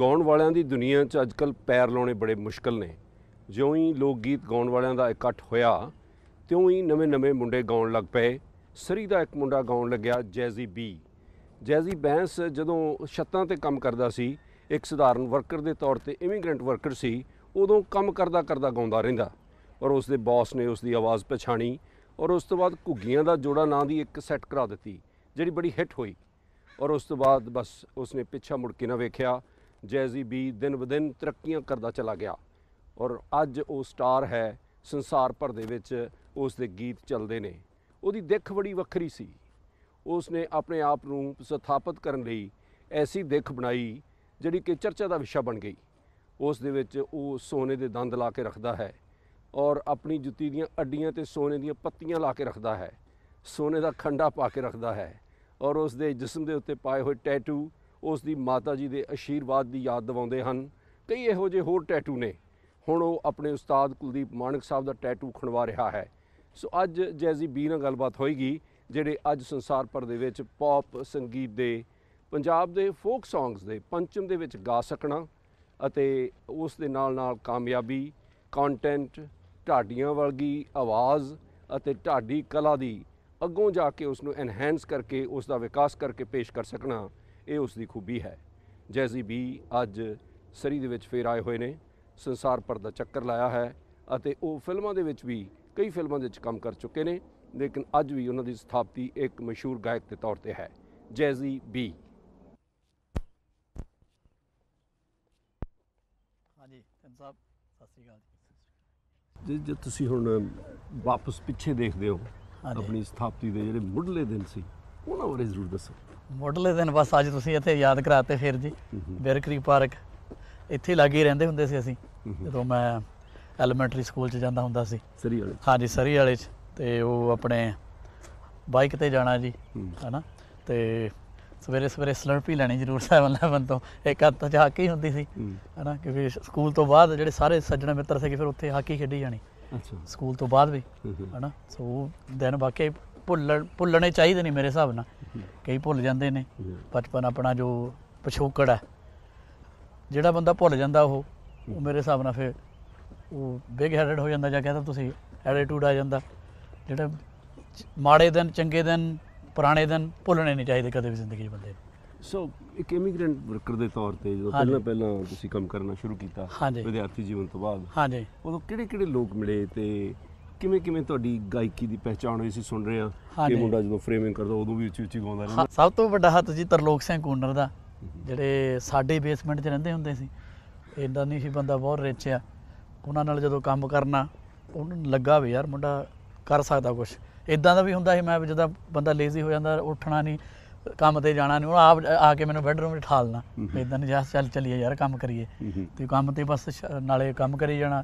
ਗਾਉਣ ਵਾਲਿਆਂ ਦੀ ਦੁਨੀਆ 'ਚ ਅੱਜਕੱਲ ਪੈਰ ਲਾਉਣੇ ਬੜੇ ਮੁਸ਼ਕਲ ਨੇ ਜਿਉਂ ਹੀ ਲੋਕ ਗੀਤ ਗਾਉਣ ਵਾਲਿਆਂ ਦਾ ਇਕੱਠ ਹੋਇਆ ਤਿਉਂ ਹੀ ਨਵੇਂ-ਨਵੇਂ ਮੁੰਡੇ ਗਾਉਣ ਲੱਗ ਪਏ ਸਰੀ ਦਾ ਇੱਕ ਮੁੰਡਾ ਗਾਉਣ ਲੱਗਿਆ ਜੈਜ਼ੀ ਬੀ ਜੈਜ਼ੀ ਬੈਂਸ ਜਦੋਂ ਛੱਤਾਂ ਤੇ ਕੰਮ ਕਰਦਾ ਸੀ ਇੱਕ ਸਧਾਰਨ ਵਰਕਰ ਦੇ ਤੌਰ ਤੇ ਇਮੀਗ੍ਰੈਂਟ ਵਰਕਰ ਸੀ ਉਦੋਂ ਕੰਮ ਕਰਦਾ ਕਰਦਾ ਗਾਉਂਦਾ ਰਹਿੰਦਾ ਔਰ ਉਸ ਦੇ ਬੌਸ ਨੇ ਉਸ ਦੀ ਆਵਾਜ਼ ਪਛਾਣੀ ਔਰ ਉਸ ਤੋਂ ਬਾਅਦ ਘੁੱਗੀਆਂ ਦਾ ਜੋੜਾ ਨਾਂ ਦੀ ਇੱਕ ਸੈੱਟ ਕਰਾ ਦਿੱਤੀ ਜਿਹੜੀ ਬੜੀ ਹਿੱਟ ਹੋਈ ਔਰ ਉਸ ਤੋਂ ਬਾਅਦ ਬਸ ਉਸਨੇ ਪਿੱਛਾ ਮੁੜ ਕੇ ਨਾ ਵੇਖਿਆ ਜੈਜ਼ੀ ਬੀ ਦਿਨ ਦਿਨ ਤਰੱਕੀਆਂ ਕਰਦਾ ਚਲਾ ਗਿਆ ਔਰ ਅੱਜ ਉਹ ਸਟਾਰ ਹੈ ਸੰਸਾਰ ਭਰ ਦੇ ਵਿੱਚ ਉਸ ਦੇ ਗੀਤ ਚੱਲਦੇ ਨੇ ਉਹਦੀ ਦਿੱਖ ਬੜੀ ਵੱਖਰੀ ਸੀ ਉਸ ਨੇ ਆਪਣੇ ਆਪ ਨੂੰ ਸਥਾਪਿਤ ਕਰਨ ਲਈ ਐਸੀ ਦਿੱਖ ਬਣਾਈ ਜਿਹੜੀ ਕਿ ਚਰਚਾ ਦਾ ਵਿਸ਼ਾ ਬਣ ਗਈ ਉਸ ਦੇ ਵਿੱਚ ਉਹ ਸੋਨੇ ਦੇ ਦੰਦ ਲਾ ਕੇ ਰੱਖਦਾ ਹੈ ਔਰ ਆਪਣੀ ਜੁੱਤੀ ਦੀਆਂ ਅੱਡੀਆਂ ਤੇ ਸੋਨੇ ਦੀਆਂ ਪੱਤੀਆਂ ਲਾ ਕੇ ਰੱਖਦਾ ਹੈ ਸੋਨੇ ਦਾ ਖੰਡਾ ਪਾ ਕੇ ਰੱਖਦਾ ਹੈ ਔਰ ਉਸ ਦੇ ਜਿਸਮ ਦੇ ਉੱਤੇ ਪਾਏ ਹੋਏ ਟੈਟੂ ਉਸ ਦੀ ਮਾਤਾ ਜੀ ਦੇ ਅਸ਼ੀਰਵਾਦ ਦੀ ਯਾਦ ਦਿਵਾਉਂਦੇ ਹਨ ਕਈ ਇਹੋ ਜਿਹੇ ਹੋਰ ਟੈਟੂ ਨੇ ਹੁਣ ਉਹ ਆਪਣੇ ਉਸਤਾਦ ਕੁਲਦੀਪ ਮਾਨਕ ਸਾਹਿਬ ਦਾ ਟੈਟੂ ਖਣਵਾ ਰਿਹਾ ਹੈ ਸੋ ਅੱਜ ਜੈਜ਼ੀ ਬੀ ਨਾਲ ਗੱਲਬਾਤ ਹੋਏਗੀ ਜਿਹੜੇ ਅੱਜ ਸੰਸਾਰ ਭਰ ਦੇ ਵਿੱਚ ਪੌਪ ਸੰਗੀਤ ਦੇ ਪੰਜਾਬ ਦੇ ਫੋਕ ਸੌਂਗਸ ਦੇ ਪੰਚਮ ਦੇ ਵਿੱਚ ਗਾ ਸਕਣਾ ਅਤੇ ਉਸ ਦੇ ਨਾਲ ਨਾਲ ਕਾਮਯਾਬੀ ਕੰਟੈਂਟ ਢਾਡੀਆਂ ਵਰਗੀ ਆਵਾਜ਼ ਅਤੇ ਢਾਡੀ ਕਲਾ ਦੀ ਅੱਗੋਂ ਜਾ ਕੇ ਉਸ ਨੂੰ ਐਨਹਾਂਸ ਕਰਕੇ ਉਸ ਦਾ ਵਿਕਾਸ ਕਰਕੇ ਪੇਸ਼ ਕਰ ਸਕਣਾ ਇਹ ਉਸ ਦੀ ਖੂਬੀ ਹੈ ਜੈਜ਼ੀ ਵੀ ਅੱਜ ਸਰੀ ਦੇ ਵਿੱਚ ਫੇਰ ਆਏ ਹੋਏ ਨੇ ਸੰਸਾਰ ਪਰ ਦਾ ਚੱਕਰ ਲਾਇਆ ਹੈ ਅਤੇ ਉਹ ਫਿਲਮਾਂ ਦੇ ਵਿੱਚ ਵੀ ਕਈ ਫਿਲਮਾਂ ਦੇ ਵਿੱਚ ਕੰਮ ਕਰ ਚੁੱਕੇ ਨੇ ਲੇਕਿਨ ਅੱਜ ਵੀ ਉਹਨਾਂ ਦੀ ਸਥਾਪਤੀ ਇੱਕ ਮਸ਼ਹੂਰ ਗਾਇਕ ਦੇ ਤੌਰ ਤੇ ਹੈ ਜੈਜ਼ੀ ਬੀ ਹਾਂਜੀ ਤਨ ਸਾਹਿਬ ਸਤਿ ਸ੍ਰੀ ਅਕਾਲ ਜੀ ਜੇ ਤੁਸੀਂ ਹੁਣ ਵਾਪਸ ਪਿੱਛੇ ਦੇਖਦੇ ਹੋ ਆਪਣੀ ਸਥਾਪਤੀ ਦੇ ਜਿਹੜੇ ਮੁੱਢਲੇ ਦਿਨ ਸੀ ਉਹਨਾਂ ਬਾਰੇ ਜ਼ਰੂਰ ਦੱਸੋ ਮੋਢਲੇ ਦਿਨ ਬਸ ਅੱਜ ਤੁਸੀਂ ਇੱਥੇ ਯਾਦ ਕਰਾਤੇ ਫਿਰ ਜੀ ਬਿਰਕਰੀ ਪਾਰਕ ਇੱਥੇ ਲੱਗੇ ਰਹਿੰਦੇ ਹੁੰਦੇ ਸੀ ਅਸੀਂ ਜਦੋਂ ਮੈਂ ਐਲੀਮੈਂਟਰੀ ਸਕੂਲ 'ਚ ਜਾਂਦਾ ਹੁੰਦਾ ਸੀ ਸਰੀ ਵਾਲੇ ਹਾਂਜੀ ਸਰੀ ਵਾਲੇ 'ਚ ਤੇ ਉਹ ਆਪਣੇ ਬਾਈਕ ਤੇ ਜਾਣਾ ਜੀ ਹਨਾ ਤੇ ਸਵੇਰੇ ਸਵੇਰੇ ਸਲਰਪੀ ਲੈਣੀ ਜ਼ਰੂਰ 7-11 ਤੋਂ ਇੱਕ ਹੱਥ ਤੇ ਹਾਕੀ ਹੁੰਦੀ ਸੀ ਹਨਾ ਕਿਉਂਕਿ ਸਕੂਲ ਤੋਂ ਬਾਅਦ ਜਿਹੜੇ ਸਾਰੇ ਸੱਜਣ ਮਿੱਤਰ ਸੀਗੇ ਫਿਰ ਉੱਥੇ ਹਾਕੀ ਖੇਡੀ ਜਾਣੀ ਅੱਛਾ ਸਕੂਲ ਤੋਂ ਬਾਅਦ ਵੀ ਹਨਾ ਸੋ ਦਿਨ ਵਾਕਈ ਭੁੱਲਣ ਭੁੱਲਣੇ ਚਾਹੀਦੇ ਨਹੀਂ ਮੇਰੇ ਹਿਸਾਬ ਨਾਲ ਕਈ ਭੁੱਲ ਜਾਂਦੇ ਨੇ ਬਚਪਨ ਆਪਣਾ ਜੋ ਪਛੋਕੜ ਹੈ ਜਿਹੜਾ ਬੰਦਾ ਭੁੱਲ ਜਾਂਦਾ ਉਹ ਉਹ ਮੇਰੇ ਹਿਸਾਬ ਨਾਲ ਫਿਰ ਉਹ ਬਿਗ ਹੈਡਡ ਹੋ ਜਾਂਦਾ ਜਾਂ ਕਹਿੰਦਾ ਤੁਸੀਂ ਐਟੀਟਿਊਡ ਆ ਜਾਂਦਾ ਜਿਹੜਾ ਮਾੜੇ ਦਿਨ ਚੰਗੇ ਦਿਨ ਪੁਰਾਣੇ ਦਿਨ ਭੁੱਲਣੇ ਨਹੀਂ ਚਾਹੀਦੇ ਕਦੇ ਵੀ ਜ਼ਿੰਦਗੀ 'ਚ ਬੰਦੇ ਨੂੰ ਸੋ ਇੱਕ ਇਮੀਗ੍ਰੈਂਟ ਵਰਕਰ ਦੇ ਤੌਰ ਤੇ ਜਦੋਂ ਪਹਿਲਾਂ ਪਹਿਲਾਂ ਤੁਸੀਂ ਕੰਮ ਕਰਨਾ ਸ਼ੁਰੂ ਕੀਤਾ ਵਿਦਿਆਰਥੀ ਜੀਵਨ ਤੋਂ ਬਾਅਦ ਹਾਂਜੀ ਉਦੋਂ ਕਿਹੜੇ ਕਿਹੜੇ ਲੋਕ ਮਿਲੇ ਤੇ ਕਿਵੇਂ ਕਿਵੇਂ ਤੁਹਾਡੀ ਗਾਇਕੀ ਦੀ ਪਹਿਚਾਣ ਹੋਈ ਸੀ ਸੁਣ ਰਹੇ ਆ ਕਿ ਮੁੰਡਾ ਜਦੋਂ ਫਰੇਮਿੰਗ ਕਰਦਾ ਉਦੋਂ ਵੀ ਉੱਚੀ ਉੱਚੀ ਗਾਉਂਦਾ ਰਹਿੰਦਾ ਸਭ ਤੋਂ ਵੱਡਾ ਹੱਥ ਜੀ ਤਰਲੋਕ ਸਿੰਘ ਕੋਨਰ ਦਾ ਜਿਹੜੇ ਸਾਡੇ ਬੇਸਮੈਂਟ 'ਚ ਰਹਿੰਦੇ ਹੁੰਦੇ ਸੀ ਇੰਦਾ ਨਹੀਂ ਸੀ ਬੰਦਾ ਬਹੁਤ ਰਿਚ ਆ ਉਹਨਾਂ ਨਾਲ ਜਦੋਂ ਕੰਮ ਕਰਨਾ ਉਹਨੂੰ ਲੱਗਾ ਵੇ ਯਾਰ ਮੁੰਡਾ ਕਰ ਸਕਦਾ ਕੁਝ ਇਦਾਂ ਦਾ ਵੀ ਹੁੰਦਾ ਸੀ ਮੈਂ ਜਦੋਂ ਬੰਦਾ ਲੇਜ਼ੀ ਹੋ ਜਾਂਦਾ ਉੱਠਣਾ ਨਹੀਂ ਕੰਮ ਤੇ ਜਾਣਾ ਨਹੀਂ ਉਹ ਆਪ ਆ ਕੇ ਮੈਨੂੰ ਬੈੱਡਰੂਮ 'ਚ ਠਾਲਣਾ ਇਦਾਂ ਨਹੀਂ ਜਾ ਚੱਲ ਚੱਲੀਏ ਯਾਰ ਕੰਮ ਕਰੀਏ ਤੇ ਕੰਮ ਤੇ ਬਸ ਨਾਲੇ ਕੰਮ ਕਰੀ ਜਾਣਾ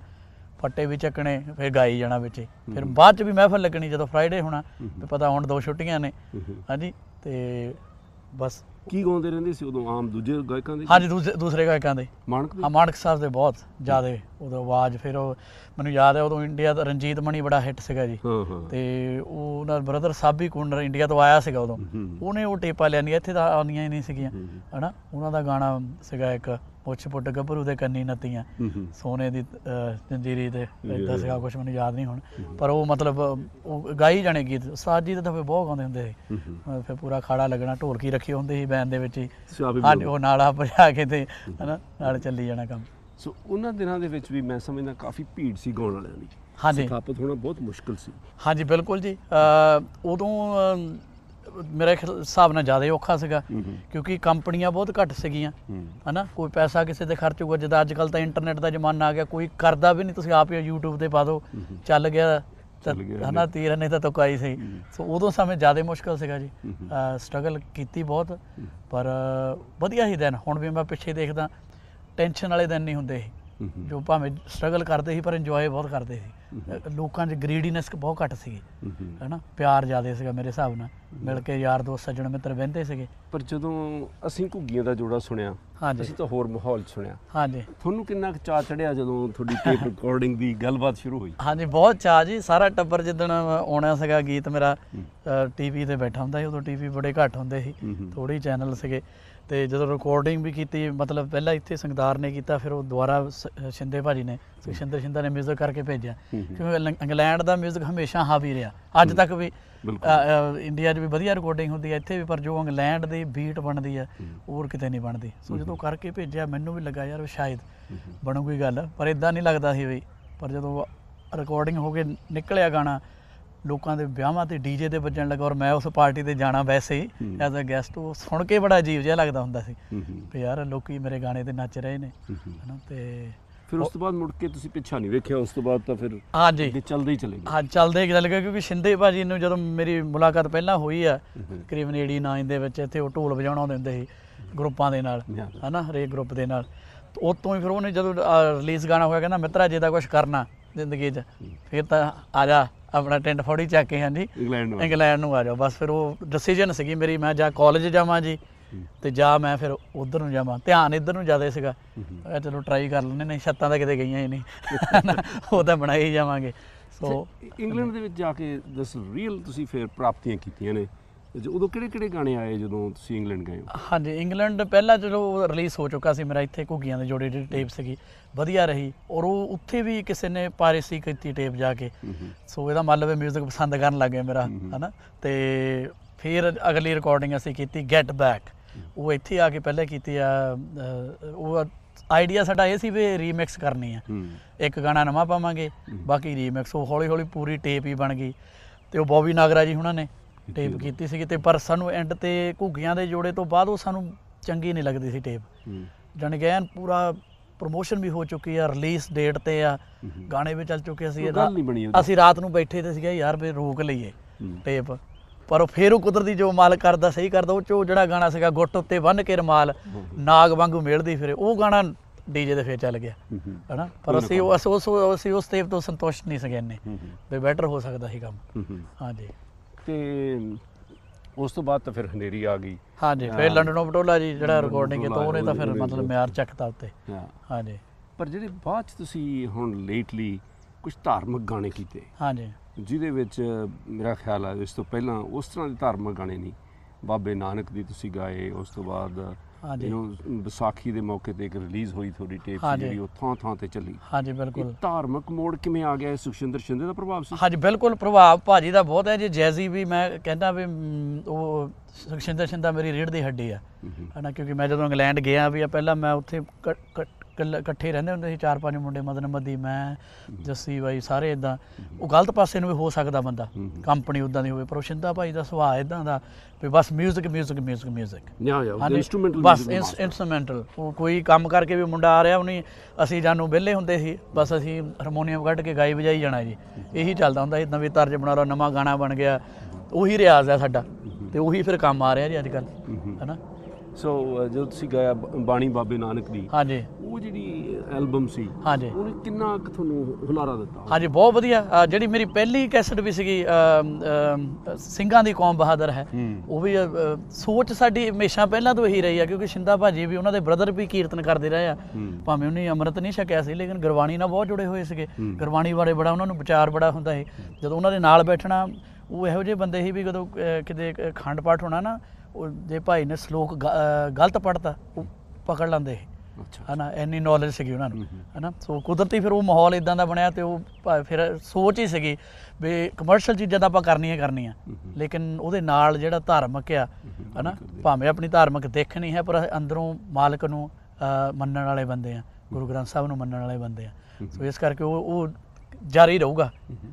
ਪੱਟੇ ਵੀ ਚੱਕਣੇ ਫਿਰ ਗਾਈ ਜਾਣਾ ਵਿੱਚ ਫਿਰ ਬਾਅਦ ਚ ਵੀ ਮਹਿਫਲ ਲੱਗਣੀ ਜਦੋਂ ਫਰਾਈਡੇ ਹੋਣਾ ਤੇ ਪਤਾ ਹੁਣ ਦੋ ਛੁੱਟੀਆਂ ਨੇ ਹਾਂਜੀ ਤੇ ਬਸ ਕੀ ਗਾਉਂਦੇ ਰਹਿੰਦੇ ਸੀ ਉਦੋਂ ਆਮ ਦੂਜੇ ਗਾਇਕਾਂ ਦੇ ਹਾਂਜੀ ਦੂਸਰੇ ਗਾਇਕਾਂ ਦੇ ਮਾਨਕ ਹਾਂ ਮਾਨਕ ਸਾਹਿਬ ਦੇ ਬਹੁਤ ਜ਼ਿਆਦਾ ਉਦੋਂ ਆਵਾਜ਼ ਫਿਰ ਉਹ ਮੈਨੂੰ ਯਾਦ ਹੈ ਉਦੋਂ ਇੰਡੀਆ ਦਾ ਰਣਜੀਤ ਮਣੀ ਬੜਾ ਹਿੱਟ ਸੀਗਾ ਜੀ ਤੇ ਉਹ ਉਹਨਾਂ ਬ੍ਰਦਰ ਸਾਬੀ ਕੁੰਡਰ ਇੰਡੀਆ ਤੋਂ ਆਇਆ ਸੀਗਾ ਉਦੋਂ ਉਹਨੇ ਉਹ ਟੇਪਾ ਲੈਣੀ ਇੱਥੇ ਤਾਂ ਆਉਂਦੀਆਂ ਹੀ ਨਹੀਂ ਸੀਗੀਆਂ ਹਨਾ ਉਹਨਾਂ ਦਾ ਗਾਣਾ ਸੀਗਾ ਇੱਕ ਮੁੱਛ ਪੁੱਟ ਗੱਭਰੂ ਦੇ ਕੰਨੀ ਨੱਤੀਆਂ ਸੋਨੇ ਦੀ ਜੰਜੀਰੀ ਤੇ ਇਦਾਂ ਸੀਗਾ ਕੁਝ ਮੈਨੂੰ ਯਾਦ ਨਹੀਂ ਹੁਣ ਪਰ ਉਹ ਮਤਲਬ ਉਹ ਗਾਈ ਜਾਣੇ ਗੀਤ ਉਸਤਾਦ ਜੀ ਤਾਂ ਫੇ ਬਹੁਤ ਗਾਉਂਦੇ ਹੁੰਦੇ ਸੀ ਫਿਰ ਪੂਰਾ ਖਾੜਾ ਲੱਗਣਾ ਢੋਲਕੀ ਰੱਖੀ ਹੁੰਦੀ ਸੀ ਬੈਂਡ ਦੇ ਵਿੱਚ ਹੀ ਸਾਡੇ ਉਹ ਨਾਲਾ ਭਜਾ ਕੇ ਤੇ ਹਨਾ ਨਾਲ ਚੱਲੀ ਜਾਣਾ ਕੰਮ ਸੋ ਉਹਨਾਂ ਦਿਨਾਂ ਦੇ ਵਿੱਚ ਵੀ ਮੈਂ ਸਮਝਦਾ ਕਾਫੀ ਭੀੜ ਸੀ ਗਾਉਣ ਵਾਲਿਆਂ ਦੀ ਹਾਂਜੀ ਸਥਾਪਿਤ ਹੋਣਾ ਬਹੁਤ ਮੁਸ਼ਕਲ ਸੀ ਹਾਂਜੀ ਬਿਲਕੁਲ ਜੀ ਉਦੋਂ ਮੇਰੇ ਖਿਆਲ- ਹਿਸਾਬ ਨਾਲ ਜ਼ਿਆਦਾ ਔਖਾ ਸੀਗਾ ਕਿਉਂਕਿ ਕੰਪਨੀਆਂ ਬਹੁਤ ਘੱਟ ਸੀਗੀਆਂ ਹਨਾ ਕੋਈ ਪੈਸਾ ਕਿਸੇ ਤੇ ਖਰਚੂਗਾ ਜਿੱਦਾਂ ਅੱਜ ਕੱਲ ਤਾਂ ਇੰਟਰਨੈਟ ਦਾ ਜ਼ਮਾਨਾ ਆ ਗਿਆ ਕੋਈ ਕਰਦਾ ਵੀ ਨਹੀਂ ਤੁਸੀਂ ਆਪ ਹੀ YouTube ਤੇ ਪਾ ਦਿਓ ਚੱਲ ਗਿਆ ਹਨਾ ਤੀਰ ਨਹੀਂ ਤਾਂ ਤੁੱਕਾ ਸੀ ਸੋ ਉਦੋਂ ਸਮੇਂ ਜ਼ਿਆਦਾ ਮੁਸ਼ਕਲ ਸੀਗਾ ਜੀ ਸਟਰਗਲ ਕੀਤੀ ਬਹੁਤ ਪਰ ਵਧੀਆ ਹੀ ਦਿਨ ਹੁਣ ਵੀ ਮੈਂ ਪਿੱਛੇ ਦੇਖਦਾ ਟੈਨਸ਼ਨ ਵਾਲੇ ਦਿਨ ਨਹੀਂ ਹੁੰਦੇ ਇਹ ਜੋ ਭਾਵੇਂ ਸਟਰਗਲ ਕਰਦੇ ਸੀ ਪਰ ਇੰਜੋਏ ਬਹੁਤ ਕਰਦੇ ਸੀ ਲੋਕਾਂ 'ਚ ਗਰੀਡੀਨੈਸ ਬਹੁਤ ਘੱਟ ਸੀ ਹੈਨਾ ਪਿਆਰ ਜ਼ਿਆਦਾ ਸੀਗਾ ਮੇਰੇ ਹਿਸਾਬ ਨਾਲ ਮਿਲ ਕੇ ਯਾਰ ਦੋਸਤ ਸੱਜਣ ਮਿੱਤਰ ਬੰਦੇ ਸੀਗੇ ਪਰ ਜਦੋਂ ਅਸੀਂ ਘੁੱਗੀਆਂ ਦਾ ਜੋੜਾ ਸੁਣਿਆ ਅਸੀਂ ਤਾਂ ਹੋਰ ਮਾਹੌਲ ਸੁਣਿਆ ਹਾਂਜੀ ਤੁਹਾਨੂੰ ਕਿੰਨਾ ਕੁ ਚਾਹ ਚੜਿਆ ਜਦੋਂ ਤੁਹਾਡੀ ਟੇਪ ਰਿਕਾਰਡਿੰਗ ਦੀ ਗੱਲਬਾਤ ਸ਼ੁਰੂ ਹੋਈ ਹਾਂਜੀ ਬਹੁਤ ਚਾਹ ਜੀ ਸਾਰਾ ਟੱਬਰ ਜਿੱਦਣ ਆਉਣਾ ਸੀਗਾ ਗੀਤ ਮੇਰਾ ਟੀਵੀ ਤੇ ਬੈਠਾ ਹੁੰਦਾ ਸੀ ਉਦੋਂ ਟੀਵੀ ਬੜੇ ਘੱਟ ਹੁੰਦੇ ਸੀ ਥੋੜੀ ਚੈਨਲ ਸੀਗੇ ਤੇ ਜਦੋਂ ਰਿਕਾਰਡਿੰਗ ਵੀ ਕੀਤੀ ਮਤਲਬ ਪਹਿਲਾਂ ਇੱਥੇ ਸੰਗਦਾਰ ਨੇ ਕੀਤਾ ਫਿਰ ਉਹ ਦੁਬਾਰਾ ਸ਼ਿੰਦੇ ਭਾਜੀ ਨੇ ਸੁਖਸ਼ਿੰਦਰ ਸ਼ਿੰਦਾ ਨੇ ਮਿਊਜ਼ਿਕ ਕਰਕੇ ਭੇਜਿਆ ਕਿਉਂਕਿ ਇੰਗਲੈਂਡ ਦਾ ਮਿਊਜ਼ਿਕ ਹਮੇਸ਼ਾ ਹਾਵੀ ਰਿਹਾ ਅੱਜ ਤੱਕ ਵੀ ਇੰਡੀਆ 'ਚ ਵੀ ਵਧੀਆ ਰਿਕਾਰਡਿੰਗ ਹੁੰਦੀ ਹੈ ਇੱਥੇ ਵੀ ਪਰ ਜੋ ਇੰਗਲੈਂਡ ਦੀ ਬੀਟ ਬਣਦੀ ਹੈ ਹੋਰ ਕਿਤੇ ਨਹੀਂ ਬਣਦੀ ਸੋ ਜਦੋਂ ਕਰਕੇ ਭੇਜਿਆ ਮੈਨੂੰ ਵੀ ਲੱਗਾ ਯਾਰ ਸ਼ਾਇਦ ਬਣੂ ਕੋਈ ਗੱਲ ਪਰ ਇਦਾਂ ਨਹੀਂ ਲੱਗਦਾ ਸੀ ਵੀ ਪਰ ਜਦੋਂ ਰਿਕਾਰਡਿੰਗ ਹੋ ਕੇ ਨਿਕਲਿਆ ਗਾਣਾ ਲੋਕਾਂ ਦੇ ਵਿਆਹਾਂ ਤੇ ਡੀਜੇ ਤੇ ਵੱਜਣ ਲੱਗਾ ਔਰ ਮੈਂ ਉਸ ਪਾਰਟੀ ਤੇ ਜਾਣਾ ਵੈਸੇ ਐਜ਼ ਅ ਗੈਸਟ ਉਹ ਸੁਣ ਕੇ ਬੜਾ ਅਜੀਬ ਜਿਹਾ ਲੱਗਦਾ ਹੁੰਦਾ ਸੀ ਵੀ ਯਾਰ ਲੋਕੀ ਮੇਰੇ ਗਾਣੇ ਤੇ ਨੱਚ ਰਹੇ ਨੇ ਹਨਾ ਤੇ ਫਿਰ ਉਸ ਤੋਂ ਬਾਅਦ ਮੁੜ ਕੇ ਤੁਸੀਂ ਪਿੱਛਾ ਨਹੀਂ ਵੇਖਿਆ ਉਸ ਤੋਂ ਬਾਅਦ ਤਾਂ ਫਿਰ ਹਾਂਜੀ ਤੇ ਚੱਲਦੇ ਹੀ ਚਲੇ ਗਏ ਹਾਂ ਚੱਲਦੇ ਹੀ ਚਲੇ ਗਏ ਕਿਉਂਕਿ ਸ਼ਿੰਦੇ ਭਾਜੀ ਨੂੰ ਜਦੋਂ ਮੇਰੀ ਮੁਲਾਕਾਤ ਪਹਿਲਾਂ ਹੋਈ ਆ ਕ੍ਰਿਮਨੇੜੀ 89 ਦੇ ਵਿੱਚ ਇੱਥੇ ਉਹ ਢੋਲ ਵਜਾਉਣਾ ਹੁੰਦੇ ਸੀ ਗਰੁੱਪਾਂ ਦੇ ਨਾਲ ਹਨਾ ਹਰੇਕ ਗਰੁੱਪ ਦੇ ਨਾਲ ਉਤੋਂ ਹੀ ਫਿਰ ਉਹਨੇ ਜਦੋਂ ਰਿਲੀਜ਼ ਗਾਣਾ ਹੋਇਆ ਕਹਿੰਦਾ ਮਿੱਤਰਾ ਜੇ ਦਾ ਕੁਝ ਕਰਨਾ ਜ਼ਿੰਦਗੀ 'ਚ ਫਿਰ ਤਾਂ ਆ ਜਾ ਆਪਣਾ ਟੈਂਟ ਫੋੜੀ ਚੱਕ ਕੇ ਹਾਂਜੀ ਇੰਗਲੈਂਡ ਨੂੰ ਇੰਗਲੈਂਡ ਨੂੰ ਆ ਜਾਓ ਬਸ ਫਿਰ ਉਹ ਡਿਸੀਜਨ ਸੀਗੀ ਮੇਰੀ ਮੈਂ ਜਾਂ ਕਾਲਜ ਜਾਵਾਂ ਜੀ ਤੇ ਜਾ ਮੈਂ ਫਿਰ ਉਧਰ ਨੂੰ ਜਾਵਾਂ ਧਿਆਨ ਇੱਧਰ ਨੂੰ ਜ਼ਿਆਦਾ ਸੀਗਾ ਮੈਂ ਚਲੋ ਟਰਾਈ ਕਰ ਲੈਣੇ ਨਹੀਂ ਛੱਤਾਂ ਤਾਂ ਕਿਤੇ ਗਈਆਂ ਹੀ ਨਹੀਂ ਉਹ ਤਾਂ ਬਣਾਈ ਜਾਵਾਂਗੇ ਸੋ ਇੰਗਲੈਂਡ ਦੇ ਵਿੱਚ ਜਾ ਕੇ ਦਸ ਰੀਅਲ ਤੁਸੀਂ ਫਿਰ ਪ੍ਰਾਪਤੀਆਂ ਕੀਤੀਆਂ ਨੇ ਉਦੋਂ ਕਿਹੜੇ ਕਿਹੜੇ ਗਾਣੇ ਆਏ ਜਦੋਂ ਤੁਸੀਂ ਇੰਗਲੈਂਡ ਗਏ ਹੋ ਹਾਂਜੀ ਇੰਗਲੈਂਡ ਪਹਿਲਾਂ ਚਲੋ ਰਿਲੀਜ਼ ਹੋ ਚੁੱਕਾ ਸੀ ਮੇਰਾ ਇੱਥੇ ਘੁੱਗੀਆਂ ਦੇ ਜੋੜੇ ਦੀ ਟੇਪ ਸੀਗੀ ਵਧੀਆ ਰਹੀ ਔਰ ਉਹ ਉੱਥੇ ਵੀ ਕਿਸੇ ਨੇ ਪਾਇਰੇਸੀ ਕੀਤੀ ਟੇਪ ਜਾ ਕੇ ਸੋ ਇਹਦਾ ਮਤਲਬ ਹੈ 뮤직 ਪਸੰਦ ਕਰਨ ਲੱਗ ਗਿਆ ਮੇਰਾ ਹਨਾ ਤੇ ਫਿਰ ਅਗਲੀ ਰਿਕਾਰਡਿੰਗ ਅਸੀਂ ਕੀਤੀ ਗੈਟ ਬੈਕ ਉਹ ਇੱਥੇ ਆ ਕੇ ਪਹਿਲੇ ਕੀਤੀ ਆ ਉਹ ਆਈਡੀਆ ਸਾਡਾ ਇਹ ਸੀ ਵੀ ਰੀਮਿਕਸ ਕਰਨੀ ਆ ਇੱਕ ਗਾਣਾ ਨਵਾਂ ਪਾਵਾਂਗੇ ਬਾਕੀ ਰੀਮਿਕਸ ਉਹ ਹੌਲੀ ਹੌਲੀ ਪੂਰੀ ਟੇਪ ਹੀ ਬਣ ਗਈ ਤੇ ਉਹ ਬੌਬੀ ਨਾਗਰਾ ਜੀ ਹੁਣਾਂ ਨੇ ਟੇਪ ਕੀਤੀ ਸੀ ਤੇ ਪਰ ਸਾਨੂੰ ਐਂਡ ਤੇ ਘੁੱਗੀਆਂ ਦੇ ਜੋੜੇ ਤੋਂ ਬਾਅਦ ਉਹ ਸਾਨੂੰ ਚੰਗੀ ਨਹੀਂ ਲੱਗਦੀ ਸੀ ਟੇਪ ਜਣਗੈਨ ਗੈਨ ਪੂਰਾ ਪ੍ਰੋਮੋਸ਼ਨ ਵੀ ਹੋ ਚੁੱਕੀ ਆ ਰਿਲੀਜ਼ ਡੇਟ ਤੇ ਆ ਗਾਣੇ ਵੀ ਚੱਲ ਚੁੱਕੇ ਸੀ ਅਸੀਂ ਰਾਤ ਨੂੰ ਬੈਠੇ ਤੇ ਸੀਗਾ ਯਾਰ ਵੀ ਰੋਕ ਲਈਏ ਟੇਪ ਪਰ ਉਹ ਫੇਰ ਉਹ ਕੁਦਰਤੀ ਜੋ ਮਾਲ ਕਰਦਾ ਸਹੀ ਕਰਦਾ ਉਹ ਚੋ ਜਿਹੜਾ ਗਾਣਾ ਸੀਗਾ ਗੁੱਟ ਉੱਤੇ ਬੰਨ ਕੇ ਰਮਾਲ ਨਾਗ ਵਾਂਗੂ ਮੇਲਦੀ ਫਿਰ ਉਹ ਗਾਣਾ ਡੀਜੇ ਦੇ ਫੇਰ ਚੱਲ ਗਿਆ ਹਨਾ ਪਰ ਅਸੀਂ ਉਸ ਉਸ ਅਸੀਂ ਉਸ ਟੇਪ ਤੋਂ ਸੰਤੁਸ਼ਟ ਨਹੀਂ ਸਕੇ ਇੰਨੇ ਵੀ ਬੈਟਰ ਹੋ ਸਕਦਾ ਸੀ ਕੰਮ ਹਾਂਜੀ ਤੇ ਉਸ ਤੋਂ ਬਾਅਦ ਤਾਂ ਫਿਰ ਹਨੇਰੀ ਆ ਗਈ ਹਾਂਜੀ ਫਿਰ ਲੰਡਨੋਂ ਪਟੋਲਾ ਜੀ ਜਿਹੜਾ ਰਿਕਾਰਡਿੰਗ ਕੀਤਾ ਉਹਨੇ ਤਾਂ ਫਿਰ ਮਤਲਬ ਮਿਆਰ ਚੱਕਤਾ ਉੱਤੇ ਹਾਂਜੀ ਪਰ ਜਿਹੜੇ ਬਾਅਦ ਚ ਤੁਸੀਂ ਹੁਣ ਲੇਟਲੀ ਕੁਝ ਧਾਰਮਿਕ ਗਾਣੇ ਕੀਤੇ ਹਾਂਜੀ ਜਿਹਦੇ ਵਿੱਚ ਮੇਰਾ ਖਿਆਲ ਆ ਇਸ ਤੋਂ ਪਹਿਲਾਂ ਉਸ ਤਰ੍ਹਾਂ ਦੇ ਧਾਰਮਿਕ ਗਾਣੇ ਨਹੀਂ ਬਾਬੇ ਨਾਨਕ ਦੀ ਤੁਸੀਂ ਗਾਏ ਉਸ ਤੋਂ ਬਾਅਦ ਹਾਂਜੀ ਜਿਹਨੂੰ ਵਿਸਾਖੀ ਦੇ ਮੌਕੇ ਤੇ ਇੱਕ ਰਿਲੀਜ਼ ਹੋਈ ਥੋੜੀ ਟੇਪ ਜਿਹੜੀ ਉਹ ਥਾਂ ਥਾਂ ਤੇ ਚੱਲੀ ਹਾਂਜੀ ਬਿਲਕੁਲ ਧਾਰਮਿਕ ਮੋੜ ਕਿਵੇਂ ਆ ਗਿਆ ਸੁਖਸ਼ਿੰਦਰ ਸ਼ਿੰਦੇ ਦਾ ਪ੍ਰਭਾਵ ਸੀ ਹਾਂਜੀ ਬਿਲਕੁਲ ਪ੍ਰਭਾਵ ਭਾਜੀ ਦਾ ਬਹੁਤ ਹੈ ਜੀ ਜੈਜ਼ੀ ਵੀ ਮੈਂ ਕਹਿੰਦਾ ਵੀ ਉਹ ਸੁਖਸ਼ਿੰਦਰ ਸ਼ਿੰਦਾ ਮੇਰੀ ਰੀੜ ਦੀ ਹੱਡੀ ਆ ਹਨਾ ਕਿਉਂਕਿ ਮੈਂ ਜਦੋਂ ਇੰਗਲੈਂਡ ਗਿਆ ਵੀ ਪਹਿਲਾਂ ਮੈਂ ਉੱਥੇ ਇਕੱਠੇ ਰਹਿੰਦੇ ਹੁੰਦੇ ਸੀ ਚਾਰ ਪੰਜ ਮੁੰਡੇ ਮਦਨ ਮੱਦੀ ਮੈਂ ਜੱਸੀ ਬਾਈ ਸਾਰੇ ਇਦਾਂ ਉਹ ਗਲਤ ਪਾਸੇ ਨੂੰ ਵੀ ਹੋ ਸਕਦਾ ਬੰਦਾ ਕੰਪਨੀ ਉਦਾਂ ਦੀ ਹੋਵੇ ਪਰ ਸ਼ਿੰਦਾ ਭਾਈ ਦਾ ਸੁਭਾਅ ਇਦਾਂ ਦਾ ਵੀ ਬਸ 뮤직 뮤직 뮤직 뮤직 ਯਾ ਯਾ ਇਨਸਟਰੂਮੈਂਟਲ ਬਸ ਇਨਸਟਰੂਮੈਂਟਲ ਕੋਈ ਕੰਮ ਕਰਕੇ ਵੀ ਮੁੰਡਾ ਆ ਰਿਹਾ ਉਹ ਨਹੀਂ ਅਸੀਂ ਜਾਨੂੰ ਵਿਹਲੇ ਹੁੰਦੇ ਸੀ ਬਸ ਅਸੀਂ ਹਾਰਮੋਨੀਅਮ ਕੱਢ ਕੇ ਗਾਈ ਵਜਾਈ ਜਾਣਾ ਜੀ ਇਹੀ ਚੱਲਦਾ ਹੁੰਦਾ ਸੀ ਨਵੇਂ ਤਰਜ ਬਣਾ ਲਓ ਨਵਾਂ ਗਾਣਾ ਬਣ ਗਿਆ ਉਹੀ ਰਿਆਜ਼ ਹੈ ਸਾਡਾ ਤੇ ਉਹੀ ਫਿਰ ਕੰਮ ਆ ਰਿਹਾ ਜੀ ਅੱਜ ਕੱਲ ਹੈਨਾ ਸੋ ਜਦੋਂ ਤੁਸੀਂ ਗਾਇਆ ਬਾਣੀ ਬਾਬੇ ਨਾਨਕ ਦੀ ਹਾਂਜੀ ਉਹ ਜਿਹੜੀ ਐਲਬਮ ਸੀ ਹਾਂਜੀ ਉਹਨੇ ਕਿੰਨਾ ਕੁ ਤੁਹਾਨੂੰ ਹੁਲਾਰਾ ਦਿੱਤਾ ਹਾਂਜੀ ਬਹੁਤ ਵਧੀਆ ਜਿਹੜੀ ਮੇਰੀ ਪਹਿਲੀ ਕੈਸਟ ਵੀ ਸੀਗੀ ਸਿੰਘਾਂ ਦੀ ਕੌਮ ਬਹਾਦਰ ਹੈ ਉਹ ਵੀ ਸੋਚ ਸਾਡੀ ਹਮੇਸ਼ਾ ਪਹਿਲਾਂ ਤੋਂ ਇਹੀ ਰਹੀ ਆ ਕਿਉਂਕਿ ਸ਼ਿੰਦਾ ਭਾਜੀ ਵੀ ਉਹਨਾਂ ਦੇ ਬ੍ਰਦਰ ਵੀ ਕੀਰਤਨ ਕਰਦੇ ਰਹੇ ਆ ਭਾਵੇਂ ਉਹਨੇ ਅੰਮ੍ਰਿਤ ਨਹੀਂ ਛਕਿਆ ਸੀ ਲੇਕਿਨ ਗੁਰਬਾਣੀ ਨਾਲ ਬਹੁਤ ਜੁੜੇ ਹੋਏ ਸੀਗੇ ਗੁਰਬਾਣੀ ਬਾਰੇ ਬੜਾ ਉਹਨਾਂ ਨੂੰ ਵਿਚਾਰ ਬੜਾ ਹੁੰਦਾ ਹੈ ਜਦੋਂ ਉਹਨਾਂ ਦੇ ਨਾਲ ਬੈਠਣਾ ਉਹ ਇਹੋ ਜਿਹੇ ਬੰਦੇ ਸੀ ਵੀ ਜਦੋਂ ਕਿਤੇ ਖੰਡ ਪਾਠ ਹੋਣਾ ਨਾ ਉਹ ਭਾਈ ਨੇ ਸ਼ਲੋਕ ਗਲਤ ਪੜਤਾ ਉਹ ਪਕੜ ਲੰਦੇ ਹਨਾ ਐਨੀ ਨੌਲੇਜ ਸੀਗੀ ਉਹਨਾਂ ਨੂੰ ਹਨਾ ਸੋ ਕੁਦਰਤੀ ਫਿਰ ਉਹ ਮਾਹੌਲ ਇਦਾਂ ਦਾ ਬਣਿਆ ਤੇ ਉਹ ਫਿਰ ਸੋਚ ਹੀ ਸੀਗੀ ਵੀ ਕਮਰਸ਼ੀਅਲ ਚੀਜ਼ਾਂ ਤਾਂ ਆਪਾਂ ਕਰਨੀਆਂ ਕਰਨੀਆਂ ਲੇਕਿਨ ਉਹਦੇ ਨਾਲ ਜਿਹੜਾ ਧਾਰਮਿਕ ਆ ਹਨਾ ਭਾਵੇਂ ਆਪਣੀ ਧਾਰਮਿਕ ਦੇਖਣੀ ਹੈ ਪਰ ਅੰਦਰੋਂ ਮਾਲਕ ਨੂੰ ਮੰਨਣ ਵਾਲੇ ਬੰਦੇ ਆ ਗੁਰੂ ਗ੍ਰੰਥ ਸਾਹਿਬ ਨੂੰ ਮੰਨਣ ਵਾਲੇ ਬੰਦੇ ਆ ਸੋ ਇਸ ਕਰਕੇ ਉਹ ਉਹ ਜਾਰੀ ਰਹੂਗਾ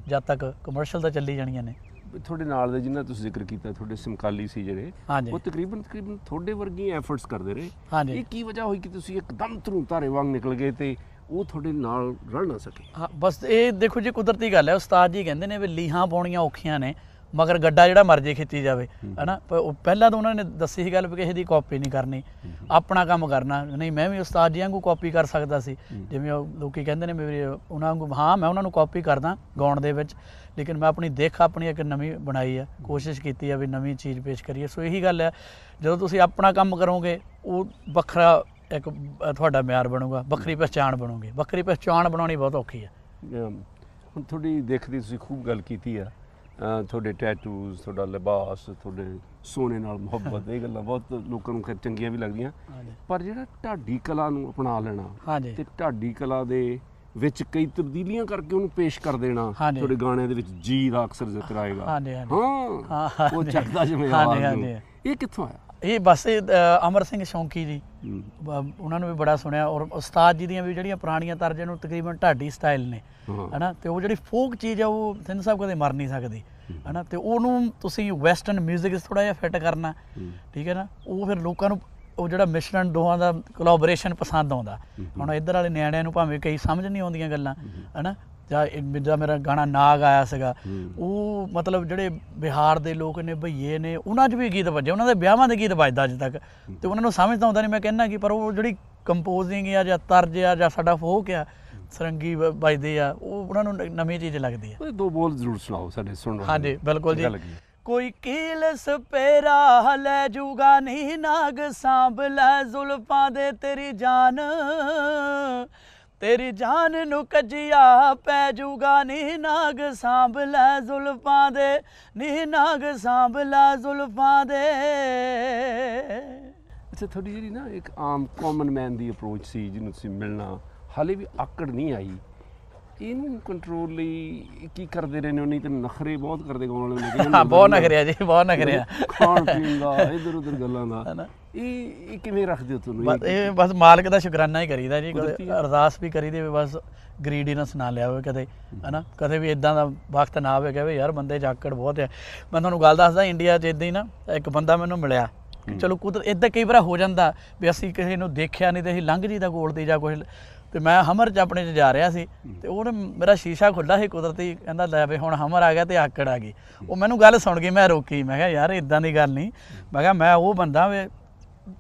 ਜਦ ਤੱਕ ਕਮਰਸ਼ੀਅਲ ਤਾਂ ਚੱਲੀ ਜਾਣੀਆਂ ਨੇ ਤੁਹਾਡੇ ਨਾਲ ਦੇ ਜਿਨ੍ਹਾਂ ਤੁਸੀਂ ਜ਼ਿਕਰ ਕੀਤਾ ਤੁਹਾਡੇ ਸਮਕਾਲੀ ਸੀ ਜਿਹੜੇ ਉਹ ਤਕਰੀਬਨ ਤਕਰੀਬਨ ਤੁਹਾਡੇ ਵਰਗੀ ਐਫਰਟਸ ਕਰਦੇ ਰਹੇ ਇਹ ਕੀ ਵਜ੍ਹਾ ਹੋਈ ਕਿ ਤੁਸੀਂ ਇੱਕਦਮ ਤਰੂ ਧਾਰੇ ਵਾਂਗ ਨਿਕਲ ਗਏ ਤੇ ਉਹ ਤੁਹਾਡੇ ਨਾਲ ਰਲ ਨਾ ਸਕੇ ਹਾਂ ਬਸ ਇਹ ਦੇਖੋ ਜੀ ਕੁਦਰਤੀ ਗੱਲ ਹੈ ਉਸਤਾਦ ਜੀ ਕਹਿੰਦੇ ਨੇ ਵੀ ਲੀਹਾਂ ਪਾਉਣੀਆਂ ਔਖੀਆਂ ਨੇ ਮਗਰ ਗੱਡਾ ਜਿਹੜਾ ਮਰਜ਼ੀ ਖਿੱਚੀ ਜਾਵੇ ਹਨਾ ਪਹਿਲਾਂ ਤਾਂ ਉਹਨਾਂ ਨੇ ਦੱਸੀ ਸੀ ਗੱਲ ਵੀ ਕਿਸੇ ਦੀ ਕਾਪੀ ਨਹੀਂ ਕਰਨੀ ਆਪਣਾ ਕੰਮ ਕਰਨਾ ਨਹੀਂ ਮੈਂ ਵੀ ਉਸਤਾਦ ਜੀ ਵਾਂਗੂ ਕਾਪੀ ਕਰ ਸਕਦਾ ਸੀ ਜਿਵੇਂ ਉਹ ਲੋਕੀ ਕਹਿੰਦੇ ਨੇ ਮੇਰੇ ਉਹਨਾਂ ਵਾਂਗੂ ਹਾਂ ਮੈਂ ਉਹਨਾਂ ਨੂੰ ਕਾਪੀ ਕਰਦਾ ਗਾਉਣ ਦੇ ਵਿੱਚ ਲੇਕਿਨ ਮੈਂ ਆਪਣੀ ਦੇਖ ਆਪਣੀ ਇੱਕ ਨਵੀਂ ਬਣਾਈ ਆ ਕੋਸ਼ਿਸ਼ ਕੀਤੀ ਆ ਵੀ ਨਵੀਂ ਚੀਜ਼ ਪੇਸ਼ ਕਰੀਏ ਸੋ ਇਹੀ ਗੱਲ ਆ ਜਦੋਂ ਤੁਸੀਂ ਆਪਣਾ ਕੰਮ ਕਰੋਗੇ ਉਹ ਵੱਖਰਾ ਇੱਕ ਤੁਹਾਡਾ ਮਿਆਰ ਬਣੂਗਾ ਵੱਖਰੀ ਪਛਾਣ ਬਣੋਗੇ ਵੱਖਰੀ ਪਛਾਣ ਬਣਾਉਣੀ ਬਹੁਤ ਔਖੀ ਆ ਹੁਣ ਤੁਹਾਡੀ ਦੇਖਦੀ ਤੁਸੀਂ ਖੂਬ ਗੱਲ ਕੀਤੀ ਆ ਤੁਹਾਡੇ ਟੈਟੂਸ ਤੁਹਾਡਾ ਲਿਬਾਸ ਤੁਹਾਡੇ ਸੋਨੇ ਨਾਲ ਮੁਹੱਬਤ ਇਹ ਗੱਲਾਂ ਬਹੁਤ ਲੋਕਾਂ ਨੂੰ ਖੈਰ ਚੰਗੀਆਂ ਵੀ ਲੱਗਦੀਆਂ ਪਰ ਜਿਹੜਾ ਢਾਡੀ ਕਲਾ ਨੂੰ ਅਪਣਾ ਲੈਣਾ ਤੇ ਢਾਡੀ ਕਲਾ ਦੇ ਵਿੱਚ ਕਈ ਤਬਦੀਲੀਆਂ ਕਰਕੇ ਉਹਨੂੰ ਪੇਸ਼ ਕਰ ਦੇਣਾ ਤੁਹਾਡੇ ਗਾਣਿਆਂ ਦੇ ਵਿੱਚ ਜੀ ਦਾ ਅਕਸਰ ਜ਼ਿਕਰ ਆਏਗਾ ਹਾਂ ਹਾਂ ਉਹ ਚੱਕਦਾ ਜਿਵੇਂ ਆਵਾਜ਼ ਨੂੰ ਇਹ ਕਿੱਥੋਂ ਆਇਆ ਇਹ ਬਸ ਅਮਰ ਸਿੰਘ ਸ਼ੌਂਕੀ ਜੀ ਉਹਨਾਂ ਨੂੰ ਵੀ ਬੜਾ ਸੁਣਿਆ ਔਰ ਉਸਤਾਦ ਜੀ ਦੀਆਂ ਵੀ ਜਿਹੜੀਆਂ ਪੁਰਾਣੀਆਂ ਤਰਜ਼ਾਂ ਨੂੰ ਤਕਰੀਬਨ ਢਾਡੀ ਸਟਾਈਲ ਨੇ ਹਨਾ ਤੇ ਉਹ ਜਿਹੜੀ ਫੋਕ ਚੀਜ਼ ਆ ਉਹ ਸਿੰਧ ਸਾਹਿਬ ਕਦੇ ਮਰ ਨਹੀਂ ਸਕਦੀ ਹਨਾ ਤੇ ਉਹਨੂੰ ਤੁਸੀਂ ਵੈਸਟਰਨ 뮤직 ਇਸ ਥੋੜਾ ਜਿਹਾ ਫਿੱਟ ਕਰਨਾ ਠੀਕ ਹੈ ਨਾ ਉਹ ਫਿਰ ਲੋਕਾਂ ਨੂੰ ਉਹ ਜਿਹੜਾ ਮਿਸ਼ਰਣ ਦੋਹਾਂ ਦਾ ਕੋਲੈਬੋਰੇਸ਼ਨ ਪਸੰਦ ਆਉਂਦਾ ਹੁਣ ਇੱਧਰ ਵਾਲੇ ਨਿਆਣਿਆਂ ਨੂੰ ਭਾਵੇਂ ਕਈ ਸਮਝ ਨਹੀਂ ਆਉਂਦੀਆਂ ਗੱਲਾਂ ਹਨਾ ਜਾਂ ਜਿੱਦਾਂ ਮੇਰਾ ਗਾਣਾ ਨਾਗ ਆਇਆ ਸੀਗਾ ਉਹ ਮਤਲਬ ਜਿਹੜੇ ਬਿਹਾਰ ਦੇ ਲੋਕ ਨੇ ਭਈਏ ਨੇ ਉਹਨਾਂ 'ਚ ਵੀ ਗੀਤ ਵੱਜੇ ਉਹਨਾਂ ਦੇ ਵਿਆਹਾਂ ਦੇ ਗੀਤ ਵੱਜਦਾ ਅੱਜ ਤੱਕ ਤੇ ਉਹਨਾਂ ਨੂੰ ਸਮਝਦਾ ਹੁੰਦਾ ਨਹੀਂ ਮੈਂ ਕਹਿੰਦਾ ਕਿ ਪਰ ਉਹ ਜਿਹੜੀ ਕੰਪੋਜ਼ਿੰਗ ਆ ਜਾਂ ਤਰਜ ਆ ਜਾਂ ਸਾਡਾ ਫੋਕ ਆ ਸਰੰਗੀ ਵੱਜਦੇ ਆ ਉਹ ਉਹਨਾਂ ਨੂੰ ਨਵੀਂ ਚੀਜ਼ ਲੱਗਦੀ ਆ ਕੋਈ ਦੋ ਬੋਲ ਜ਼ਰੂਰ ਸੁਣਾਓ ਸਾਡੇ ਸੁਣੋ ਹਾਂਜੀ ਬਿਲਕੁਲ ਜੀ ਕੋਈ ਕੀਲਸ ਪੇਰਾ ਲੈ ਜੂਗਾ ਨਹੀਂ ਨਾਗ ਸਾਂਭ ਲੈ ਜ਼ੁਲਫਾਂ ਦੇ ਤੇਰੀ ਜਾਨ ਤੇਰੀ ਜਾਨ ਨੂੰ ਕਜਿਆ ਪੈ ਜੂਗਾ ਨੀ ਨਾਗ ਸਾਂਭ ਲੈ ਜ਼ੁਲਫਾਂ ਦੇ ਨੀ ਨਾਗ ਸਾਂਭ ਲੈ ਜ਼ੁਲਫਾਂ ਦੇ ਅੱਛਾ ਥੋੜੀ ਜਿਹੀ ਨਾ ਇੱਕ ਆਮ ਕਾਮਨ ਮੈਨ ਦੀ ਅਪਰੋਚ ਸੀ ਜਿਹਨੂੰ ਤੁਸੀਂ ਮਿਲਣਾ ਹਾਲੇ ਵੀ ਆਕੜ ਨਹੀਂ ਆਈ ਇਹਨੂੰ ਕੰਟਰੋਲ ਲਈ ਕੀ ਕਰਦੇ ਰਹੇ ਨੇ ਨਹੀਂ ਤੇ ਨਖਰੇ ਬਹੁਤ ਕਰਦੇ ਗਾਉਣ ਵਾਲੇ ਨੇ ਹਾਂ ਬਹੁਤ ਨਖਰੇ ਆ ਜੀ ਬਹੁਤ ਨਖਰੇ ਆ ਕੌਣ ਪੀਂਦਾ ਇਧਰ ਉਧਰ ਗੱਲਾਂ ਦਾ ਹੈ ਨਾ ਇਹ ਇਹ ਕਿਵੇਂ ਰੱਖਦੇ ਹੋ ਤੁਹਾਨੂੰ ਬਸ ਇਹ ਬਸ ਮਾਲਕ ਦਾ ਸ਼ੁਕਰਾਨਾ ਹੀ ਕਰੀਦਾ ਜੀ ਕਦੇ ਅਰਦਾਸ ਵੀ ਕਰੀਦੀ ਵੀ ਬਸ ਗਰੀਡੀਨੈਸ ਨਾ ਲਿਆ ਹੋਵੇ ਕਦੇ ਹਨਾ ਕਦੇ ਵੀ ਇਦਾਂ ਦਾ ਵਕਤ ਨਾ ਆਵੇ ਕਹੇ ਯਾਰ ਬੰਦੇ ਜਾਕੜ ਬਹੁਤ ਹੈ ਮੈਂ ਤੁਹਾਨੂੰ ਗੱਲ ਦੱਸਦਾ ਇੰਡੀਆ 'ਚ ਇਦਾਂ ਹੀ ਨਾ ਇੱਕ ਬੰਦਾ ਮੈਨੂੰ ਮਿਲਿਆ ਚਲੋ ਕੁਦਰਤ ਇਦਾਂ ਕਈ ਵਾਰ ਹੋ ਜਾਂਦਾ ਵੀ ਅਸੀਂ ਕਿਸੇ ਨੂੰ ਦੇਖਿਆ ਨਹੀਂ ਤੇ ਅਸੀਂ ਲੰਘ ਜੀਦਾ ਗੋਲ ਤੇ ਜਾ ਕੁਝ ਤੇ ਮੈਂ ਹਮਰ ਚ ਆਪਣੇ ਚ ਜਾ ਰਿਹਾ ਸੀ ਤੇ ਉਹਨੇ ਮੇਰਾ ਸ਼ੀਸ਼ਾ ਖੁੱਲਾ ਸੀ ਕੁਦਰਤੀ ਕਹਿੰਦਾ ਲੈ ਵੇ ਹੁਣ ਹਮਰ ਆ ਗਿਆ ਤੇ ਆਕੜ ਆ ਗਈ ਉਹ ਮੈਨੂੰ ਗੱਲ ਸੁਣ ਕੇ ਮੈਂ ਰੋਕੀ ਮੈਂ ਕਿਹਾ ਯਾਰ ਇਦਾਂ ਦੀ ਗੱਲ ਨਹੀਂ ਮੈਂ ਕਿਹਾ ਮੈਂ ਉਹ ਬੰਦਾ ਵੇ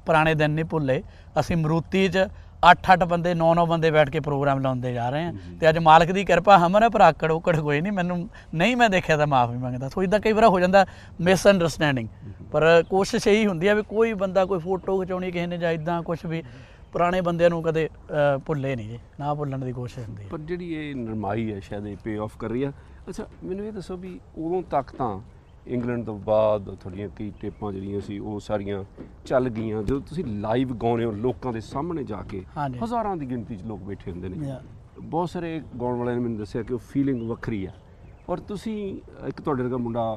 ਪੁਰਾਣੇ ਦਿਨ ਨਹੀਂ ਭੁੱਲੇ ਅਸੀਂ ਮਰੂਤੀ 'ਚ 8-8 ਬੰਦੇ 9-9 ਬੰਦੇ ਬੈਠ ਕੇ ਪ੍ਰੋਗਰਾਮ ਲਾਉਂਦੇ ਜਾ ਰਹੇ ਆ ਤੇ ਅੱਜ ਮਾਲਕ ਦੀ ਕਿਰਪਾ ਹਮਰਾ ਪਰ ਆਕੜ ਉਕੜ ਕੋਈ ਨਹੀਂ ਮੈਨੂੰ ਨਹੀਂ ਮੈਂ ਦੇਖਿਆ ਤਾਂ ਮਾਫੀ ਮੰਗਦਾ ਸੋ ਇਦਾਂ ਕਈ ਵਾਰ ਹੋ ਜਾਂਦਾ ਮਿਸ ਅੰਡਰਸਟੈਂਡਿੰਗ ਪਰ ਕੋਸ਼ਿਸ਼ ਇਹੀ ਹੁੰਦੀ ਆ ਵੀ ਕੋਈ ਬੰਦਾ ਕੋਈ ਫੋਟੋ ਖਿਚਾਉਣੀ ਕਿਸੇ ਨੇ ਜਾਂ ਇਦਾਂ ਕੁਝ ਵੀ ਪੁਰਾਣੇ ਬੰਦਿਆਂ ਨੂੰ ਕਦੇ ਭੁੱਲੇ ਨਹੀਂ ਜੀ ਨਾ ਭੁੱਲਣ ਦੀ ਕੋਸ਼ਿਸ਼ ਹੁੰਦੀ ਪਰ ਜਿਹੜੀ ਇਹ ਨਰਮਾਈ ਹੈ ਸ਼ਾਇਦ ਇਹ ਪੇ ਆਫ ਕਰ ਰਹੀ ਆ ਅੱਛਾ ਮੈਨੂੰ ਇਹ ਦੱਸੋ ਵੀ ਉਦੋਂ ਤੱਕ ਤਾਂ ਇੰਗਲੈਂਡ ਤੋਂ ਬਾਅਦ ਤੁਹਾਡੀਆਂ ਕੀ ਟੇਪਾਂ ਜਿਹੜੀਆਂ ਸੀ ਉਹ ਸਾਰੀਆਂ ਚੱਲ ਗਈਆਂ ਜਦੋਂ ਤੁਸੀਂ ਲਾਈਵ ਗਾਉਂਦੇ ਹੋ ਲੋਕਾਂ ਦੇ ਸਾਹਮਣੇ ਜਾ ਕੇ ਹਜ਼ਾਰਾਂ ਦੀ ਗਿਣਤੀ 'ਚ ਲੋਕ ਬੈਠੇ ਹੁੰਦੇ ਨੇ ਬਹੁਤ ਸਾਰੇ ਗਾਉਣ ਵਾਲਿਆਂ ਨੇ ਮੈਨੂੰ ਦੱਸਿਆ ਕਿ ਉਹ ਫੀਲਿੰਗ ਵੱਖਰੀ ਆ ਔਰ ਤੁਸੀਂ ਇੱਕ ਤੁਹਾਡੇ ਵਰਗਾ ਮੁੰਡਾ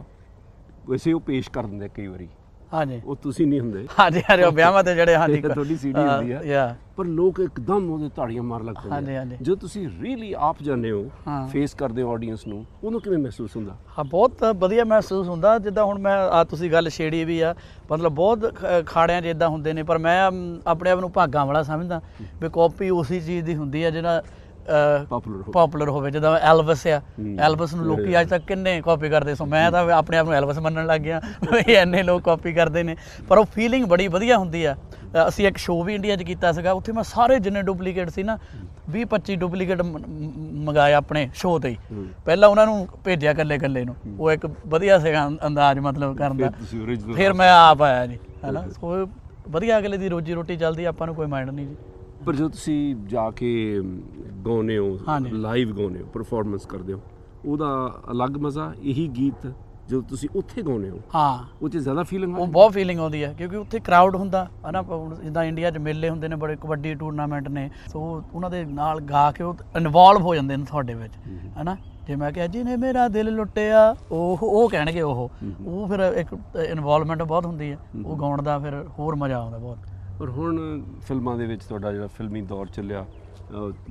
ਵੈਸੇ ਉਹ ਪੇਸ਼ ਕਰ ਦਿੰਦੇ ਕਈ ਵਾਰੀ ਹਾਂਜੀ ਉਹ ਤੁਸੀਂ ਨਹੀਂ ਹੁੰਦੇ ਹਾਂਜੀ ਹਾਂਜੀ ਉਹ ਵਿਆਹਾਂ ਤੇ ਜਿਹੜੇ ਹਾਂਜੀ ਤੁਹਾਡੀ ਸੀਡੀ ਹੁੰਦੀ ਆ ਪਰ ਲੋਕ ਇੱਕਦਮ ਉਹਦੇ ਤਾੜੀਆਂ ਮਾਰ ਲੱਗ ਪੈਂਦੇ ਹਾਂਜੀ ਹਾਂਜੀ ਜੋ ਤੁਸੀਂ ਰੀਲੀ ਆਪ ਜਾਣੇ ਹੋ ਫੇਸ ਕਰਦੇ ਹੋ ਆਡੀਅנס ਨੂੰ ਉਹਨੂੰ ਕਿਵੇਂ ਮਹਿਸੂਸ ਹੁੰਦਾ ਹਾਂ ਬਹੁਤ ਵਧੀਆ ਮਹਿਸੂਸ ਹੁੰਦਾ ਜਿੱਦਾਂ ਹੁਣ ਮੈਂ ਆ ਤੁਸੀਂ ਗੱਲ ਛੇੜੀ ਵੀ ਆ ਮਤਲਬ ਬਹੁਤ ਖਾੜਿਆਂ ਜਿੱਦਾਂ ਹੁੰਦੇ ਨੇ ਪਰ ਮੈਂ ਆਪਣੇ ਆਪ ਨੂੰ ਭਾਗਾ ਵਾਲਾ ਸਮਝਦਾ ਵੀ ਕਾਪੀ ਉਸੇ ਚੀਜ਼ ਦੀ ਹੁੰਦੀ ਆ ਜਿਹੜਾ ਪਪੂਲਰ ਹੋਵੇ ਜਦੋਂ ਐਲਵਸ ਆ ਐਲਵਸ ਨੂੰ ਲੋਕੀ ਅੱਜ ਤੱਕ ਕਿੰਨੇ ਕਾਪੀ ਕਰਦੇ ਸੋ ਮੈਂ ਤਾਂ ਆਪਣੇ ਆਪ ਨੂੰ ਐਲਵਸ ਮੰਨਣ ਲੱਗ ਗਿਆ ਵੀ ਐਨੇ ਲੋਕ ਕਾਪੀ ਕਰਦੇ ਨੇ ਪਰ ਉਹ ਫੀਲਿੰਗ ਬੜੀ ਵਧੀਆ ਹੁੰਦੀ ਆ ਅਸੀਂ ਇੱਕ ਸ਼ੋਅ ਵੀ ਇੰਡੀਆ 'ਚ ਕੀਤਾ ਸੀਗਾ ਉੱਥੇ ਮੈਂ ਸਾਰੇ ਜਿੰਨੇ ਡੁਪਲੀਕੇਟ ਸੀ ਨਾ 20 25 ਡੁਪਲੀਕੇਟ ਮੰਗਾਇਆ ਆਪਣੇ ਸ਼ੋਅ ਤੇ ਪਹਿਲਾਂ ਉਹਨਾਂ ਨੂੰ ਭੇਜਿਆ ਕੱਲੇ ਕੱਲੇ ਨੂੰ ਉਹ ਇੱਕ ਵਧੀਆ ਸੀਗਾ ਅੰਦਾਜ਼ ਮਤਲਬ ਕਰਨ ਦਾ ਫਿਰ ਮੈਂ ਆਪ ਆਇਆ ਜੀ ਹੈਨਾ ਸੋ ਵਧੀਆ ਅਗਲੇ ਦੀ ਰੋਜੀ ਰੋਟੀ ਚੱਲਦੀ ਆਪਾਂ ਨੂੰ ਕੋਈ ਮਾਇੰਡ ਨਹੀਂ ਜੀ ਪਰ ਜੋ ਤੁਸੀਂ ਜਾ ਕੇ ਗਾਉਨੇ ਹੋ ਲਾਈਵ ਗਾਉਨੇ ਹੋ ਪਰਫਾਰਮੈਂਸ ਕਰਦੇ ਹੋ ਉਹਦਾ ਅਲੱਗ ਮਜ਼ਾ ਇਹੀ ਗੀਤ ਜਦੋਂ ਤੁਸੀਂ ਉੱਥੇ ਗਾਉਨੇ ਹੋ ਹਾਂ ਉਹ 'ਚ ਜ਼ਿਆਦਾ ਫੀਲਿੰਗ ਉਹ ਬਹੁਤ ਫੀਲਿੰਗ ਆਉਂਦੀ ਹੈ ਕਿਉਂਕਿ ਉੱਥੇ ਕਰਾਊਡ ਹੁੰਦਾ ਹਨਾ ਨਾ ਜਿੱਦਾਂ ਇੰਡੀਆ 'ਚ ਮੇਲੇ ਹੁੰਦੇ ਨੇ ਬੜੇ ਕਬੱਡੀ ਟੂਰਨਾਮੈਂਟ ਨੇ ਸੋ ਉਹਨਾਂ ਦੇ ਨਾਲ ਗਾ ਕੇ ਉਹ ਇਨਵੋਲਵ ਹੋ ਜਾਂਦੇ ਨੇ ਤੁਹਾਡੇ ਵਿੱਚ ਹਨਾ ਜੇ ਮੈਂ ਕਿਹਾ ਨੇ ਮੇਰਾ ਦਿਲ ਲੁੱਟਿਆ ਉਹ ਉਹ ਕਹਿਣਗੇ ਉਹ ਉਹ ਫਿਰ ਇੱਕ ਇਨਵੋਲਵਮੈਂਟ ਬਹੁਤ ਹੁੰਦੀ ਹੈ ਉਹ ਗਾਉਣ ਦਾ ਫਿਰ ਹੋਰ ਮਜ਼ਾ ਆਉਂਦਾ ਬਹੁਤ ਔਰ ਹੁਣ ਫਿਲਮਾਂ ਦੇ ਵਿੱਚ ਤੁਹਾਡਾ ਜਿਹੜਾ ਫਿਲਮੀ ਦੌਰ ਚੱਲਿਆ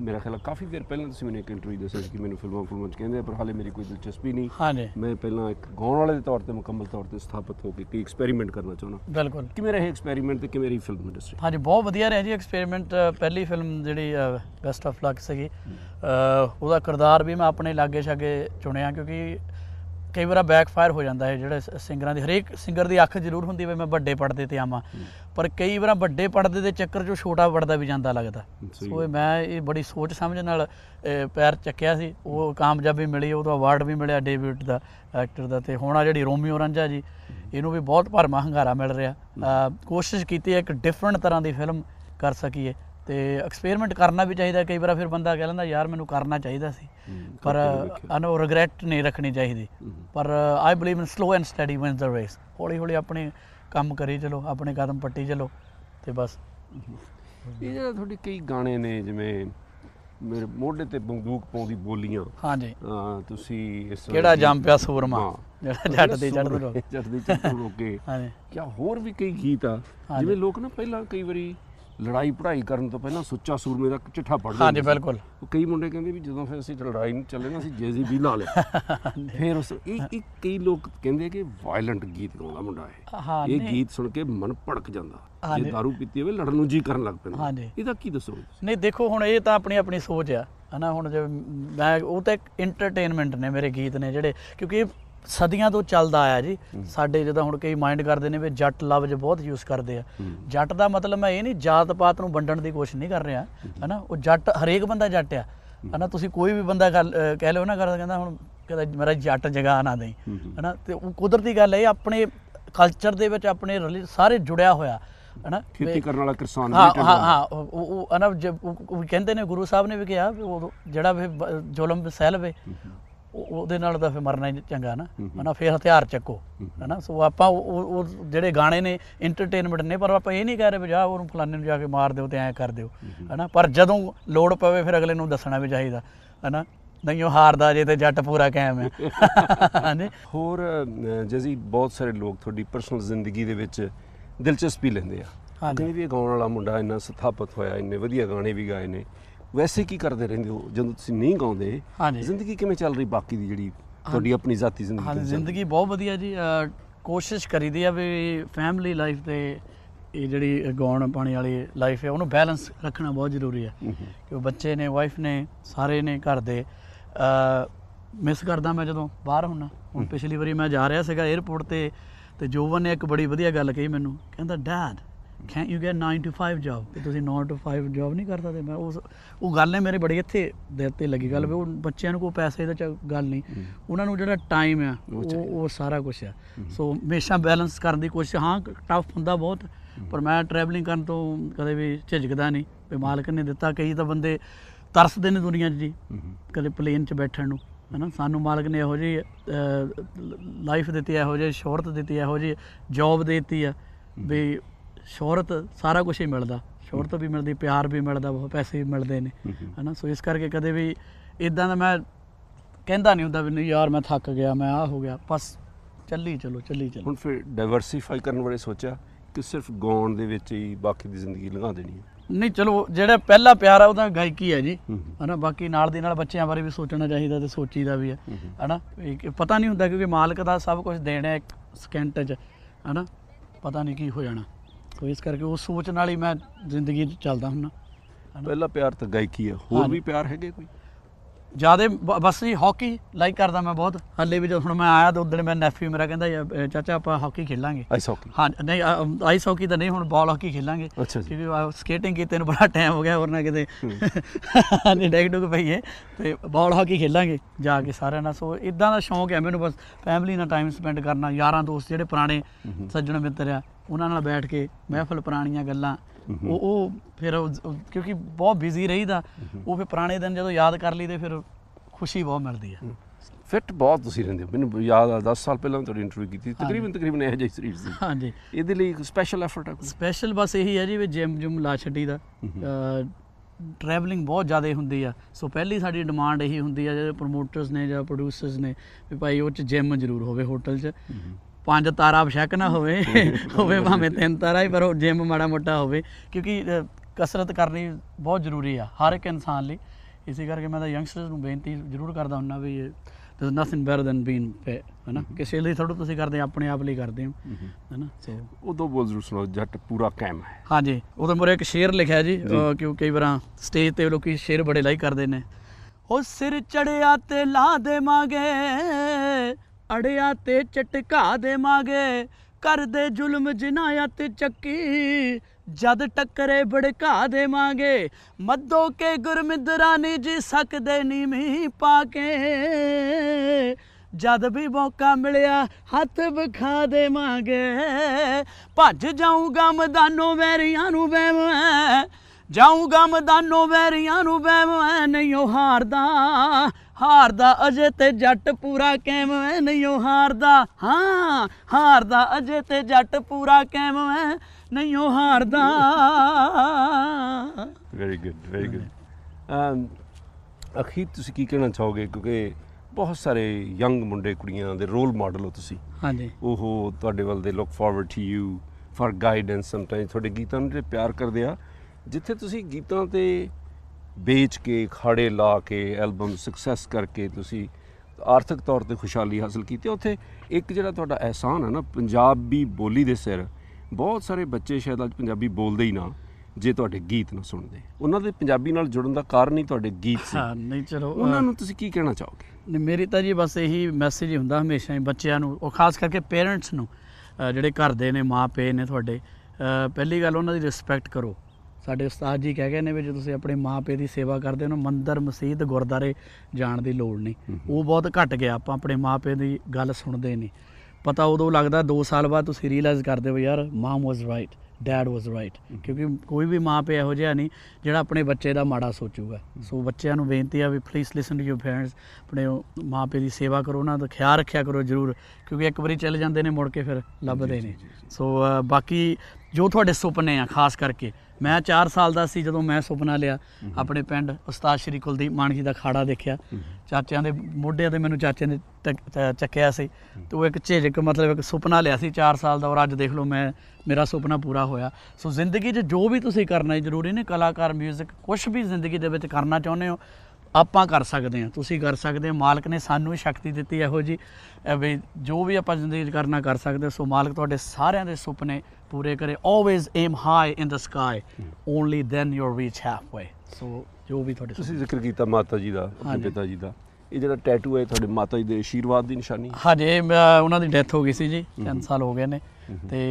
ਮੇਰਾ ਖਿਆਲ ਹੈ ਕਾਫੀ ਦਿਨ ਪਹਿਲਾਂ ਤੁਸੀਂ ਮੈਨੂੰ ਇੱਕ ਇੰਟਰਵਿਊ ਦੱਸਿਆ ਸੀ ਕਿ ਮੈਨੂੰ ਫਿਲਮਾਂ ਫਿਲਮਾਂ ਚ ਕਹਿੰਦੇ ਪਰ ਹਾਲੇ ਮੇਰੀ ਕੋਈ ਦਿਲਚਸਪੀ ਨਹੀਂ ਮੈਂ ਪਹਿਲਾਂ ਇੱਕ ਗਾਉਣ ਵਾਲੇ ਦੇ ਤੌਰ ਤੇ ਮੁਕੰਮਲ ਤੌਰ ਤੇ ਸਥਾਪਿਤ ਹੋ ਕੇ ਕਿ ਐਕਸਪੈਰੀਮੈਂਟ ਕਰਨਾ ਚਾਹੁੰਦਾ ਬਿਲਕੁਲ ਕਿਵੇਂ ਇਹ ਐਕਸਪੈਰੀਮੈਂਟ ਤੇ ਕਿਵੇਂ ਰਹੀ ਫਿਲਮ ਇੰਡਸਟਰੀ ਹਾਂਜੀ ਬਹੁਤ ਵਧੀਆ ਰਿਹਾ ਜੀ ਐਕਸਪੈਰੀਮੈਂਟ ਪਹਿਲੀ ਫਿਲਮ ਜਿਹੜੀ ਬੈਸਟ ਆਫ ਲੱਕ ਸੀਗੀ ਉਹਦਾ ਕਿਰਦਾਰ ਵੀ ਮੈਂ ਆਪਣੇ ਲਾਗੇ ਛਾਗੇ ਚੁਣਿਆ ਕਿਉਂਕਿ ਕਈ ਵਾਰ ਬੈਕਫਾਇਰ ਹੋ ਜਾਂਦਾ ਹੈ ਜਿਹੜਾ ਸਿੰਗਰਾਂ ਦੀ ਹਰੇਕ ਸਿੰਗਰ ਦੀ ਅੱਖ ਜ਼ਰੂਰ ਹੁੰਦੀ ਹੈ ਮੈਂ ਵੱਡੇ ਪੜਦੇ ਤੇ ਆਵਾਂ ਪਰ ਕਈ ਵਾਰ ਵੱਡੇ ਪੜਦੇ ਦੇ ਚੱਕਰ 'ਚੋਂ ਛੋਟਾ ਵੱਡਦਾ ਵੀ ਜਾਂਦਾ ਲੱਗਦਾ ਸੋ ਮੈਂ ਇਹ ਬੜੀ ਸੋਚ ਸਮਝ ਨਾਲ ਪੈਰ ਚੱਕਿਆ ਸੀ ਉਹ ਕਾਮਯਾਬੀ ਮਿਲੀ ਉਹਦਾ ਅਵਾਰਡ ਵੀ ਮਿਲਿਆ ਡੇਬਿਊਟ ਦਾ ਐਕਟਰ ਦਾ ਤੇ ਹੁਣ ਆ ਜਿਹੜੀ ਰੋਮੀਓ ਰਾਂਝਾ ਜੀ ਇਹਨੂੰ ਵੀ ਬਹੁਤ ਭਰਮਾ ਹੰਗਾਰਾ ਮਿਲ ਰਿਹਾ ਕੋਸ਼ਿਸ਼ ਕੀਤੀ ਹੈ ਇੱਕ ਡਿਫਰੈਂਟ ਤਰ੍ਹਾਂ ਦੀ ਫਿਲਮ ਕਰ ਸਕੀਏ ਤੇ ਐਕਸਪੈਰੀਮੈਂਟ ਕਰਨਾ ਵੀ ਚਾਹੀਦਾ ਕਈ ਵਾਰ ਫਿਰ ਬੰਦਾ ਕਹਿ ਲੈਂਦਾ ਯਾਰ ਮੈਨੂੰ ਕਰਨਾ ਚਾਹੀਦਾ ਸੀ ਪਰ ਅਨੋ ਰਿਗਰੈਟ ਨਹੀਂ ਰੱਖਣੀ ਚਾਹੀਦੀ ਪਰ I believe in slow and steady wins the race ਹੌਲੀ ਹੌਲੀ ਆਪਣੇ ਕੰਮ ਕਰੀ ਚਲੋ ਆਪਣੇ ਕਦਮ ਪੱਟੀ ਚਲੋ ਤੇ ਬਸ ਇਹ ਜਿਹੜਾ ਤੁਹਾਡੀ ਕਈ ਗਾਣੇ ਨੇ ਜਿਵੇਂ ਮੇਰੇ ਮੋਢੇ ਤੇ ਬੰਦੂਕ ਪਾਉਂਦੀ ਬੋਲੀਆਂ ਹਾਂਜੀ ਹਾਂ ਤੁਸੀਂ ਇਸ ਕਿਹੜਾ ਜੰਮ ਪਿਆ ਸੂਰਮਾ ਜਿਹੜਾ ਜੱਟ ਦੇ ਚੜਦੇ ਰੋਕੇ ਜੱਟ ਦੇ ਚੜਦੇ ਰੋਕੇ ਹਾਂਜੀ ਕੀ ਹੋਰ ਵੀ ਕਈ ਗੀਤ ਆ ਜਿਵੇਂ ਲੋਕ ਨਾ ਪਹਿਲਾਂ ਕਈ ਵਾਰੀ ਲੜਾਈ ਪੜਾਈ ਕਰਨ ਤੋਂ ਪਹਿਲਾਂ ਸੁੱਚਾ ਸੂਰਮੇ ਦਾ ਚਿੱਠਾ ਪੜ੍ਹ ਹਾਂਜੀ ਬਿਲਕੁਲ ਕਈ ਮੁੰਡੇ ਕਹਿੰਦੇ ਵੀ ਜਦੋਂ ਫਿਰ ਅਸੀਂ ਲੜਾਈ ਨੂੰ ਚੱਲੇ ਨਾ ਅਸੀਂ ਵੀ ਲਾ ਲਿਆ ਫਿਰ ਉਸ ਇੱਕ ਇੱਕ ਕਈ ਲੋਕ ਕਹਿੰਦੇ ਕਿ ਵਾਇਲੈਂਟ ਗੀਤ ਗਾਉਂਦਾ ਮੁੰਡਾ ਇਹ ਇਹ ਗੀਤ ਸੁਣ ਕੇ ਮਨ ਭੜਕ ਜਾਂਦਾ ਜੇ दारू ਪੀਤੀ ਹੋਵੇ ਲੜਨ ਨੂੰ ਜੀ ਕਰਨ ਲੱਗ ਪੈਂਦਾ ਹਾਂਜੀ ਇਹਦਾ ਕੀ ਦੱਸੋ ਨਹੀਂ ਦੇਖੋ ਹੁਣ ਇਹ ਤਾਂ ਆਪਣੀ ਆਪਣੀ ਸੋਚ ਆ ਹਨਾ ਹੁਣ ਜੇ ਮੈਂ ਉਹ ਤਾਂ ਇੱਕ ਐਂਟਰਟੇਨਮੈਂਟ ਨੇ ਮੇਰੇ ਗੀਤ ਨੇ ਜਿਹੜੇ ਕਿਉਂਕਿ ਸਦੀਆਂ ਤੋਂ ਚੱਲਦਾ ਆਇਆ ਜੀ ਸਾਡੇ ਜਦੋਂ ਹੁਣ ਕਈ ਮਾਈਂਡ ਕਰਦੇ ਨੇ ਵੀ ਜੱਟ ਲਫ਼ਜ਼ ਬਹੁਤ ਯੂਜ਼ ਕਰਦੇ ਆ ਜੱਟ ਦਾ ਮਤਲਬ ਮੈਂ ਇਹ ਨਹੀਂ ਜਾਤ ਪਾਤ ਨੂੰ ਵੰਡਣ ਦੀ ਕੋਸ਼ਿਸ਼ ਨਹੀਂ ਕਰ ਰਿਹਾ ਹਨਾ ਉਹ ਜੱਟ ਹਰੇਕ ਬੰਦਾ ਜੱਟ ਆ ਹਨਾ ਤੁਸੀਂ ਕੋਈ ਵੀ ਬੰਦਾ ਕਹਿ ਲਓ ਨਾ ਕਰਦਾ ਕਹਿੰਦਾ ਹੁਣ ਕਹਿੰਦਾ ਮੇਰਾ ਜੱਟ ਜਗਾ ਨਾ ਦੇਈ ਹਨਾ ਤੇ ਉਹ ਕੁਦਰਤੀ ਗੱਲ ਹੈ ਆਪਣੇ ਕਲਚਰ ਦੇ ਵਿੱਚ ਆਪਣੇ ਸਾਰੇ ਜੁੜਿਆ ਹੋਇਆ ਹਨਾ ਖੇਤੀ ਕਰਨ ਵਾਲਾ ਕਿਸਾਨ ਹਾਂ ਹਾਂ ਹਾਂ ਉਹ ਹਨਾ ਕਹਿੰਦੇ ਨੇ ਗੁਰੂ ਸਾਹਿਬ ਨੇ ਵੀ ਕਿਹਾ ਜਿਹੜਾ ਵੀ ਜ਼ੁਲਮ ਸਹਿ ਲਵੇ ਉਹਦੇ ਨਾਲ ਤਾਂ ਫੇ ਮਰਨਾ ਹੀ ਚੰਗਾ ਨਾ ਮਨਾ ਫੇ ਹਥਿਆਰ ਚੱਕੋ ਹਨਾ ਸੋ ਆਪਾਂ ਉਹ ਜਿਹੜੇ ਗਾਣੇ ਨੇ ਐਂਟਰਟੇਨਮੈਂਟ ਨੇ ਪਰ ਆਪਾਂ ਇਹ ਨਹੀਂ ਕਹਿ ਰਹੇ ਵੀ ਜਾ ਉਹਨੂੰ ਫਲਾਣੇ ਨੂੰ ਜਾ ਕੇ ਮਾਰ ਦਿਓ ਤੇ ਐ ਕਰ ਦਿਓ ਹਨਾ ਪਰ ਜਦੋਂ ਲੋੜ ਪਵੇ ਫਿਰ ਅਗਲੇ ਨੂੰ ਦੱਸਣਾ ਵੀ ਚਾਹੀਦਾ ਹਨਾ ਨਹੀਂ ਉਹ ਹਾਰਦਾ ਜੇ ਤੇ ਜੱਟ ਪੂਰਾ ਕਾਇਮ ਹੈ ਹਾਂਜੀ ਹੋਰ ਜਜੀ ਬਹੁਤ ਸਾਰੇ ਲੋਕ ਤੁਹਾਡੀ ਪਰਸਨਲ ਜ਼ਿੰਦਗੀ ਦੇ ਵਿੱਚ ਦਿਲਚਸਪੀ ਲੈਂਦੇ ਆ ਕਹਿੰਦੇ ਵੀ ਗਾਉਣ ਵਾਲਾ ਮੁੰਡਾ ਇੰਨਾ ਸਥਾਪਿਤ ਹੋਇਆ ਇੰਨੇ ਵਧੀਆ ਗਾਣੇ ਵੀ ਗਾਏ ਨੇ ਵੈਸੇ ਕੀ ਕਰਦੇ ਰਹਿੰਦੇ ਹੋ ਜਦੋਂ ਤੁਸੀਂ ਨਹੀਂ ਗਾਉਂਦੇ ਜ਼ਿੰਦਗੀ ਕਿਵੇਂ ਚੱਲ ਰਹੀ ਬਾਕੀ ਦੀ ਜਿਹੜੀ ਤੁਹਾਡੀ ਆਪਣੀ ਜ਼ਾਤੀ ਜ਼ਿੰਦਗੀ ਹਾਂ ਜ਼ਿੰਦਗੀ ਬਹੁਤ ਵਧੀਆ ਜੀ ਕੋਸ਼ਿਸ਼ ਕਰੀਦੀ ਆ ਵੀ ਫੈਮਿਲੀ ਲਾਈਫ ਤੇ ਇਹ ਜਿਹੜੀ ਗਾਉਣ ਪਾਣੀ ਵਾਲੀ ਲਾਈਫ ਹੈ ਉਹਨੂੰ ਬੈਲੈਂਸ ਰੱਖਣਾ ਬਹੁਤ ਜ਼ਰੂਰੀ ਹੈ ਕਿ ਬੱਚੇ ਨੇ ਵਾਈਫ ਨੇ ਸਾਰੇ ਨੇ ਘਰ ਦੇ ਮਿਸ ਕਰਦਾ ਮੈਂ ਜਦੋਂ ਬਾਹਰ ਹੁੰਨਾ ਹੁਣ ਪਿਛਲੀ ਵਾਰੀ ਮੈਂ ਜਾ ਰਿਹਾ ਸੀਗਾ 에어ਪੋਰਟ ਤੇ ਤੇ ਜੋਵਨ ਨੇ ਇੱਕ ਬੜੀ ਵਧੀਆ ਗੱਲ ਕਹੀ ਮੈਨੂੰ ਕਹਿੰਦਾ dad can't you get 9 to 5 job ਤੇ ਤੁਸੀਂ 9 ਟੂ 5 ਜੌਬ ਨਹੀਂ ਕਰ ਸਕਦੇ ਮੈਂ ਉਸ ਉਹ ਗੱਲ ਨੇ ਮੇਰੇ ਬੜੇ ਇੱਥੇ ਦਿਲ ਤੇ ਲੱਗੀ ਗੱਲ ਵੀ ਉਹ ਬੱਚਿਆਂ ਨੂੰ ਕੋਈ ਪੈਸੇ ਦਾ ਗੱਲ ਨਹੀਂ ਉਹਨਾਂ ਨੂੰ ਜਿਹੜਾ ਟਾਈਮ ਆ ਉਹ ਉਹ ਸਾਰਾ ਕੁਝ ਆ ਸੋ ਹਮੇਸ਼ਾ ਬੈਲੈਂਸ ਕਰਨ ਦੀ ਕੋਸ਼ਿਸ਼ ਹਾਂ ਟਫ ਹੁੰਦਾ ਬਹੁਤ ਪਰ ਮੈਂ ਟਰੈਵਲਿੰਗ ਕਰਨ ਤੋਂ ਕਦੇ ਵੀ ਝਿਜਕਦਾ ਨਹੀਂ ਵੀ ਮਾਲਕ ਨੇ ਦਿੱਤਾ ਕਈ ਤਾਂ ਬੰਦੇ ਤਰਸਦੇ ਨੇ ਦੁਨੀਆ 'ਚ ਜੀ ਕਦੇ ਪਲੇਨ 'ਚ ਬੈਠਣ ਨੂੰ ਹਨਾ ਸਾਨੂੰ ਮਾਲਕ ਨੇ ਇਹੋ ਜਿਹੀ ਲਾਈਫ ਦਿੱਤੀ ਇਹੋ ਜਿਹੀ ਸ਼ੋਹਰਤ ਦਿੱਤੀ ਇਹੋ ਜਿਹੀ ਜੌਬ ਦਿੱਤੀ ਆ ਵੀ ਸ਼ੋਹਰਤ ਸਾਰਾ ਕੁਝ ਹੀ ਮਿਲਦਾ ਸ਼ੋਹਰਤ ਵੀ ਮਿਲਦੀ ਪਿਆਰ ਵੀ ਮਿਲਦਾ ਬਹੁਤ ਪੈਸੇ ਵੀ ਮਿਲਦੇ ਨੇ ਹਨਾ ਸੋ ਇਸ ਕਰਕੇ ਕਦੇ ਵੀ ਇਦਾਂ ਦਾ ਮੈਂ ਕਹਿੰਦਾ ਨਹੀਂ ਹੁੰਦਾ ਵੀ ਨਹੀਂ ਯਾਰ ਮੈਂ ਥੱਕ ਗਿਆ ਮੈਂ ਆ ਹੋ ਗਿਆ ਬਸ ਚੱਲੀ ਚਲੋ ਚੱਲੀ ਚਲੋ ਹੁਣ ਫਿਰ ਡਾਈਵਰਸੀਫਾਈ ਕਰਨ ਬਾਰੇ ਸੋਚਿਆ ਕਿ ਸਿਰਫ ਗਾਉਣ ਦੇ ਵਿੱਚ ਹੀ ਬਾਕੀ ਦੀ ਜ਼ਿੰਦਗੀ ਲੰਘਾ ਦੇਣੀ ਹੈ ਨਹੀਂ ਚਲੋ ਜਿਹੜਾ ਪਹਿਲਾ ਪਿਆਰ ਆ ਉਹਦਾ ਗਾਇਕੀ ਹੈ ਜੀ ਹਨਾ ਬਾਕੀ ਨਾਲ ਦੇ ਨਾਲ ਬੱਚਿਆਂ ਬਾਰੇ ਵੀ ਸੋਚਣਾ ਚਾਹੀਦਾ ਤੇ ਸੋਚੀਦਾ ਵੀ ਹੈ ਹਨਾ ਪਤਾ ਨਹੀਂ ਹੁੰਦਾ ਕਿਉਂਕਿ ਮਾਲਕ ਦਾ ਸਭ ਕੁਝ ਦੇਣਾ ਇੱਕ ਸਕਿੰਟ 'ਚ ਹਨਾ ਪਤਾ ਨਹੀਂ ਕੀ ਹੋ ਜਾਣਾ ਸੋ ਇਸ ਕਰਕੇ ਉਹ ਸੋਚ ਨਾਲ ਹੀ ਮੈਂ ਜ਼ਿੰਦਗੀ 'ਚ ਚੱਲਦਾ ਹੁੰਨਾ ਪਹਿਲਾ ਪਿਆਰ ਤਾਂ ਗਾਇਕੀ ਹੈ ਹੋਰ ਵੀ ਪਿਆਰ ਹੈਗੇ ਕੋਈ ਜਿਆਦੇ ਬਸ ਜੀ ਹਾਕੀ ਲਾਈਕ ਕਰਦਾ ਮੈਂ ਬਹੁਤ ਹੱਲੇ ਵੀ ਜਦੋਂ ਹੁਣ ਮੈਂ ਆਇਆ ਤਾਂ ਉਦੋਂ ਮੈਂ ਨੈਫੀ ਮੇਰਾ ਕਹਿੰਦਾ ਚਾਚਾ ਆਪਾਂ ਹਾਕੀ ਖੇਡਾਂਗੇ ਆਈਸ ਹਾਕੀ ਹਾਂ ਨਹੀਂ ਆਈਸ ਹਾਕੀ ਤਾਂ ਨਹੀਂ ਹੁਣ ਬਾਲ ਹਾਕੀ ਖੇਡਾਂਗੇ ਕਿਉਂਕਿ ਸਕੇਟਿੰਗ ਕੀਤੇ ਨੂੰ ਬੜਾ ਟਾਈਮ ਹੋ ਗਿਆ ਹੋਰ ਨਾ ਕਿਤੇ ਨਹੀਂ ਡੈਗ ਡੁਗ ਪਈਏ ਤੇ ਬਾਲ ਹਾਕੀ ਖੇਡਾਂਗੇ ਜਾ ਕੇ ਸਾਰਿਆਂ ਨਾਲ ਸੋ ਇਦਾਂ ਦਾ ਸ਼ੌਂਕ ਹੈ ਮੈਨੂੰ ਬਸ ਫੈਮਿਲੀ ਨਾਲ ਟਾਈਮ ਸਪੈਂਡ ਕਰਨਾ ਯਾਰਾਂ ਦੋਸਤ ਜਿਹੜੇ ਪੁਰਾਣੇ ਸੱਜਣ ਮਿੱਤਰ ਆ ਉਹਨਾਂ ਨਾਲ ਬੈਠ ਕੇ ਮਹਿਫਲ ਪੁਰਾਣੀਆਂ ਗੱਲਾਂ ਉਹ ਉਹ ਫਿਰ ਕਿਉਂਕਿ ਬਹੁਤ ਬਿਜ਼ੀ ਰਹੀਦਾ ਉਹ ਫਿਰ ਪੁਰਾਣੇ ਦਿਨ ਜਦੋਂ ਯਾਦ ਕਰ ਲਈਦੇ ਫਿਰ ਖੁਸ਼ੀ ਬਹੁਤ ਮਿਲਦੀ ਆ ਫਿੱਟ ਬਹੁਤ ਤੁਸੀਂ ਰਹਿੰਦੇ ਮੈਨੂੰ ਯਾਦ ਆ 10 ਸਾਲ ਪਹਿਲਾਂ ਤੁਹਾਡੀ ਇੰਟਰਵਿਊ ਕੀਤੀ ਤਕਰੀਬਨ ਤਕਰੀਬਨ ਇਹ ਜਿਹੀ ਸਰੀਰ ਸੀ ਹਾਂਜੀ ਇਹਦੇ ਲਈ ਸਪੈਸ਼ਲ ਐਫਰਟ ਆ ਸਪੈਸ਼ਲ ਬਸ ਇਹੀ ਹੈ ਜੀ ਵੀ ਜਿਮ ਜਿਮ ਲਾ ਛੱਡੀ ਦਾ ਟਰੈਵਲਿੰਗ ਬਹੁਤ ਜ਼ਿਆਦਾ ਹੁੰਦੀ ਆ ਸੋ ਪਹਿਲੀ ਸਾਡੀ ਡਿਮਾਂਡ ਇਹੀ ਹੁੰਦੀ ਆ ਜਿਹੜੇ ਪ੍ਰੋਮੋਟਰਸ ਨੇ ਜਾਂ ਪ੍ਰੋਡਿਊਸਰਸ ਨੇ ਵੀ ਭਾਈ ਉਹ ਚ ਜਿਮ ਜ਼ਰੂਰ ਹੋਵੇ ਹੋਟਲ 'ਚ ਪੰਜ ਤਾਰਾ ਬਸ਼ੱਕ ਨਾ ਹੋਵੇ ਹੋਵੇ ਭਾਵੇਂ ਤਿੰਨ ਤਾਰਾ ਹੀ ਪਰ ਜਿਮ ਮਾੜਾ ਮੋਟਾ ਹੋਵੇ ਕਿਉਂਕਿ ਕਸਰਤ ਕਰਨੀ ਬਹੁਤ ਜ਼ਰੂਰੀ ਆ ਹਰ ਇੱਕ ਇਨਸਾਨ ਲਈ ਇਸੇ ਕਰਕੇ ਮੈਂ ਤਾਂ ਯੰਗਸਟਰਸ ਨੂੰ ਬੇਨਤੀ ਜ਼ਰੂਰ ਕਰਦਾ ਹੁੰਨਾ ਵੀ ਦਸ nothing better than being fit ਹੈਨਾ ਕਿਸੇ ਲਈ ਥੋੜਾ ਤੁਸੀਂ ਕਰਦੇ ਆਪਣੇ ਆਪ ਲਈ ਕਰਦੇ ਹੋ ਹੈਨਾ ਸੋ ਉਦੋਂ ਬੋਲ ਜ਼ਰੂਰ ਸੁਣੋ ਜੱਟ ਪੂਰਾ ਕਾਇਮ ਹੈ ਹਾਂਜੀ ਉਦੋਂ ਮੇਰੇ ਇੱਕ ਸ਼ੇਰ ਲਿਖਿਆ ਜੀ ਕਿਉਂਕਿ ਕਈ ਵਾਰਾਂ ਸਟੇਜ ਤੇ ਲੋਕੀ ਸ਼ੇਰ ਬੜੇ ਲਾਈਕ ਕਰਦੇ ਨੇ ਉਹ ਸਿਰ ਚੜਿਆ ਤੇ ਲਾ ਮਾਗੇ ਅੜਿਆ ਤੇ ਚਟਕਾ ਦੇਵਾਂਗੇ ਕਰਦੇ ਜ਼ੁਲਮ ਜਿਨਾਇਤ ਚੱਕੀ ਜਦ ਟੱਕਰੇ ਭੜਕਾ ਦੇਵਾਂਗੇ ਮੱਦੋ ਕੇ ਗੁਰਮਿੰਦਰਾ ਨਹੀਂ ਜੀ ਸਕਦੇ ਨੀ ਮੀ ਪਾ ਕੇ ਜਦ ਵੀ ਮੌਕਾ ਮਿਲਿਆ ਹੱਥ ਵਿਖਾ ਦੇਵਾਂਗੇ ਭੱਜ ਜਾਊਗਾ ਮਦਾਨੋਂ ਵੈਰੀਆਂ ਨੂੰ ਵਹਿਮ ਜਾਊਂਗਾ ਮੈਦਾਨੋਂ ਵੈਰੀਆਂ ਨੂੰ ਵੈ ਮੈਂ ਨਹੀਂ ਹਾਰਦਾ ਹਾਰਦਾ ਅਜੇ ਤੇ ਜੱਟ ਪੂਰਾ ਕੈਮ ਮੈਂ ਨਹੀਂ ਹਾਰਦਾ ਹਾਂ ਹਾਰਦਾ ਅਜੇ ਤੇ ਜੱਟ ਪੂਰਾ ਕੈਮ ਮੈਂ ਨਹੀਂ ਹਾਰਦਾ very good very good um ਅਖੀਰ ਤੁਸੀਂ ਕੀ ਕਹਿਣਾ ਚਾਹੋਗੇ ਕਿਉਂਕਿ ਬਹੁਤ ਸਾਰੇ ਯੰਗ ਮੁੰਡੇ ਕੁੜੀਆਂ ਦੇ ਰੋਲ ਮਾਡਲ ਹੋ ਤੁਸੀਂ ਹਾਂਜੀ ਉਹ ਤੁਹਾਡੇ ਵੱਲ ਦੇ look forward to you for guidance sometime ਤੁਹਾਡੇ ਗੀਤਾਂ ਨੂੰ ਜਿਹੜੇ ਪਿਆਰ ਕਰਦੇ ਆ ਜਿੱਥੇ ਤੁਸੀਂ ਗੀਤਾਂ ਤੇ ਵੇਚ ਕੇ ਖਾੜੇ ਲਾ ਕੇ ਐਲਬਮ ਸਕਸੈਸ ਕਰਕੇ ਤੁਸੀਂ ਆਰਥਿਕ ਤੌਰ ਤੇ ਖੁਸ਼ਹਾਲੀ ਹਾਸਲ ਕੀਤੀ ਉੱਥੇ ਇੱਕ ਜਿਹੜਾ ਤੁਹਾਡਾ ਅਹਿਸਾਨ ਹੈ ਨਾ ਪੰਜਾਬੀ ਬੋਲੀ ਦੇ ਸਿਰ ਬਹੁਤ ਸਾਰੇ ਬੱਚੇ ਸ਼ਾਇਦ ਅੱਜ ਪੰਜਾਬੀ ਬੋਲਦੇ ਹੀ ਨਾ ਜੇ ਤੁਹਾਡੇ ਗੀਤ ਨਾ ਸੁਣਦੇ ਉਹਨਾਂ ਦੇ ਪੰਜਾਬੀ ਨਾਲ ਜੁੜਨ ਦਾ ਕਾਰਨ ਹੀ ਤੁਹਾਡੇ ਗੀਤ ਸੀ ਹਾਂ ਨਹੀਂ ਚਲੋ ਉਹਨਾਂ ਨੂੰ ਤੁਸੀਂ ਕੀ ਕਹਿਣਾ ਚਾਹੋਗੇ ਨਹੀਂ ਮੇਰੀ ਤਾਂ ਜੀ ਬਸ ਇਹੀ ਮੈਸੇਜ ਹੀ ਹੁੰਦਾ ਹਮੇਸ਼ਾ ਹੀ ਬੱਚਿਆਂ ਨੂੰ ਉਹ ਖਾਸ ਕਰਕੇ ਪੇਰੈਂਟਸ ਨੂੰ ਜਿਹੜੇ ਘਰ ਦੇ ਨੇ ਮਾਪੇ ਨੇ ਤੁਹਾਡੇ ਪਹਿਲੀ ਗੱਲ ਉਹਨਾਂ ਦੀ ਰਿਸਪੈਕਟ ਕਰੋ ਸਾਡੇ ਉਸਤਾਦ ਜੀ ਕਹਿ ਗਏ ਨੇ ਵੀ ਜੇ ਤੁਸੀਂ ਆਪਣੇ ਮਾਪੇ ਦੀ ਸੇਵਾ ਕਰਦੇ ਹੋ ਮੰਦਰ ਮਸਜਿਦ ਗੁਰਦਾਰੇ ਜਾਣ ਦੀ ਲੋੜ ਨਹੀਂ ਉਹ ਬਹੁਤ ਘਟ ਗਿਆ ਆਪਾਂ ਆਪਣੇ ਮਾਪੇ ਦੀ ਗੱਲ ਸੁਣਦੇ ਨਹੀਂ ਪਤਾ ਉਦੋਂ ਲੱਗਦਾ 2 ਸਾਲ ਬਾਅਦ ਤੁਸੀਂ ਰੀਅਲਾਈਜ਼ ਕਰਦੇ ਹੋ ਯਾਰ mom was right dad was right ਕਿਉਂਕਿ ਕੋਈ ਵੀ ਮਾਪੇ ਇਹੋ ਜਿਹਾ ਨਹੀਂ ਜਿਹੜਾ ਆਪਣੇ ਬੱਚੇ ਦਾ ਮਾੜਾ ਸੋਚੂਗਾ ਸੋ ਬੱਚਿਆਂ ਨੂੰ ਬੇਨਤੀ ਆ ਵੀ please listen to your parents ਆਪਣੇ ਮਾਪੇ ਦੀ ਸੇਵਾ ਕਰੋ ਉਹਨਾਂ ਦਾ ਖਿਆਲ ਰੱਖਿਆ ਕਰੋ ਜ਼ਰੂਰ ਕਿਉਂਕਿ ਇੱਕ ਵਾਰੀ ਚਲੇ ਜਾਂਦੇ ਨੇ ਮੁੜ ਕੇ ਫਿਰ ਲੱਭਦੇ ਨਹੀਂ ਸੋ ਬਾਕੀ ਜੋ ਤੁਹਾਡੇ ਸੁਪਨੇ ਆ ਖਾਸ ਕਰਕੇ ਮੈਂ 4 ਸਾਲ ਦਾ ਸੀ ਜਦੋਂ ਮੈਂ ਸੁਪਨਾ ਲਿਆ ਆਪਣੇ ਪਿੰਡ ਉਸਤਾਦ ਸ਼੍ਰੀ ਕੁਲਦੀਪ ਮਾਨ ਜੀ ਦਾ ਖਾੜਾ ਦੇਖਿਆ ਚਾਚਿਆਂ ਦੇ ਮੋਢਿਆਂ ਤੇ ਮੈਨੂੰ ਚਾਚੇ ਨੇ ਚੱਕਿਆ ਸੀ ਤੇ ਉਹ ਇੱਕ ਝਿਜਕ ਮਤਲਬ ਇੱਕ ਸੁਪਨਾ ਲਿਆ ਸੀ 4 ਸਾਲ ਦਾ ਔਰ ਅੱਜ ਦੇਖ ਲਓ ਮੈਂ ਮੇਰਾ ਸੁਪਨਾ ਪੂਰਾ ਹੋਇਆ ਸੋ ਜ਼ਿੰਦਗੀ 'ਚ ਜੋ ਵੀ ਤੁਸੀਂ ਕਰਨਾ ਹੈ ਜ਼ਰੂਰੀ ਨਹੀਂ ਕਲਾਕਾਰ 뮤직 ਕੁਝ ਵੀ ਜ਼ਿੰਦਗੀ ਦੇ ਵਿੱਚ ਕਰਨਾ ਚਾਹੁੰਦੇ ਹੋ ਆਪਾਂ ਕਰ ਸਕਦੇ ਹਾਂ ਤੁਸੀਂ ਕਰ ਸਕਦੇ ਹੋ ਮਾਲਕ ਨੇ ਸਾਨੂੰ ਸ਼ਕਤੀ ਦਿੱਤੀ ਇਹੋ ਜੀ ਵੀ ਜੋ ਵੀ ਆਪਾਂ ਜ਼ਿੰਦਗੀ ਕਰਨਾ ਕਰ ਸਕਦੇ ਸੋ ਮਾਲਕ ਤੁਹਾਡੇ ਸਾਰਿਆਂ ਦੇ ਸੁਪਨੇ ਪੂਰੇ ਕਰੇ always aim high in the sky only then you reach halfway so ਜੋ ਵੀ ਤੁਹਾਡੇ ਤੁਸੀਂ ਜ਼ਿਕਰ ਕੀਤਾ ਮਾਤਾ ਜੀ ਦਾ ਪਿਤਾ ਜੀ ਦਾ ਇਹ ਜਿਹੜਾ ਟੈਟੂ ਹੈ ਤੁਹਾਡੇ ਮਾਤਾ ਜੀ ਦੇ ਆਸ਼ੀਰਵਾਦ ਦੀ ਨਿਸ਼ਾਨੀ ਹੈ ਹਾਂਜੀ ਉਹਨਾਂ ਦੀ ਡੈਥ ਹੋ ਗਈ ਸੀ ਜੀ 3 ਸਾਲ ਹੋ ਗਏ ਨੇ ਤੇ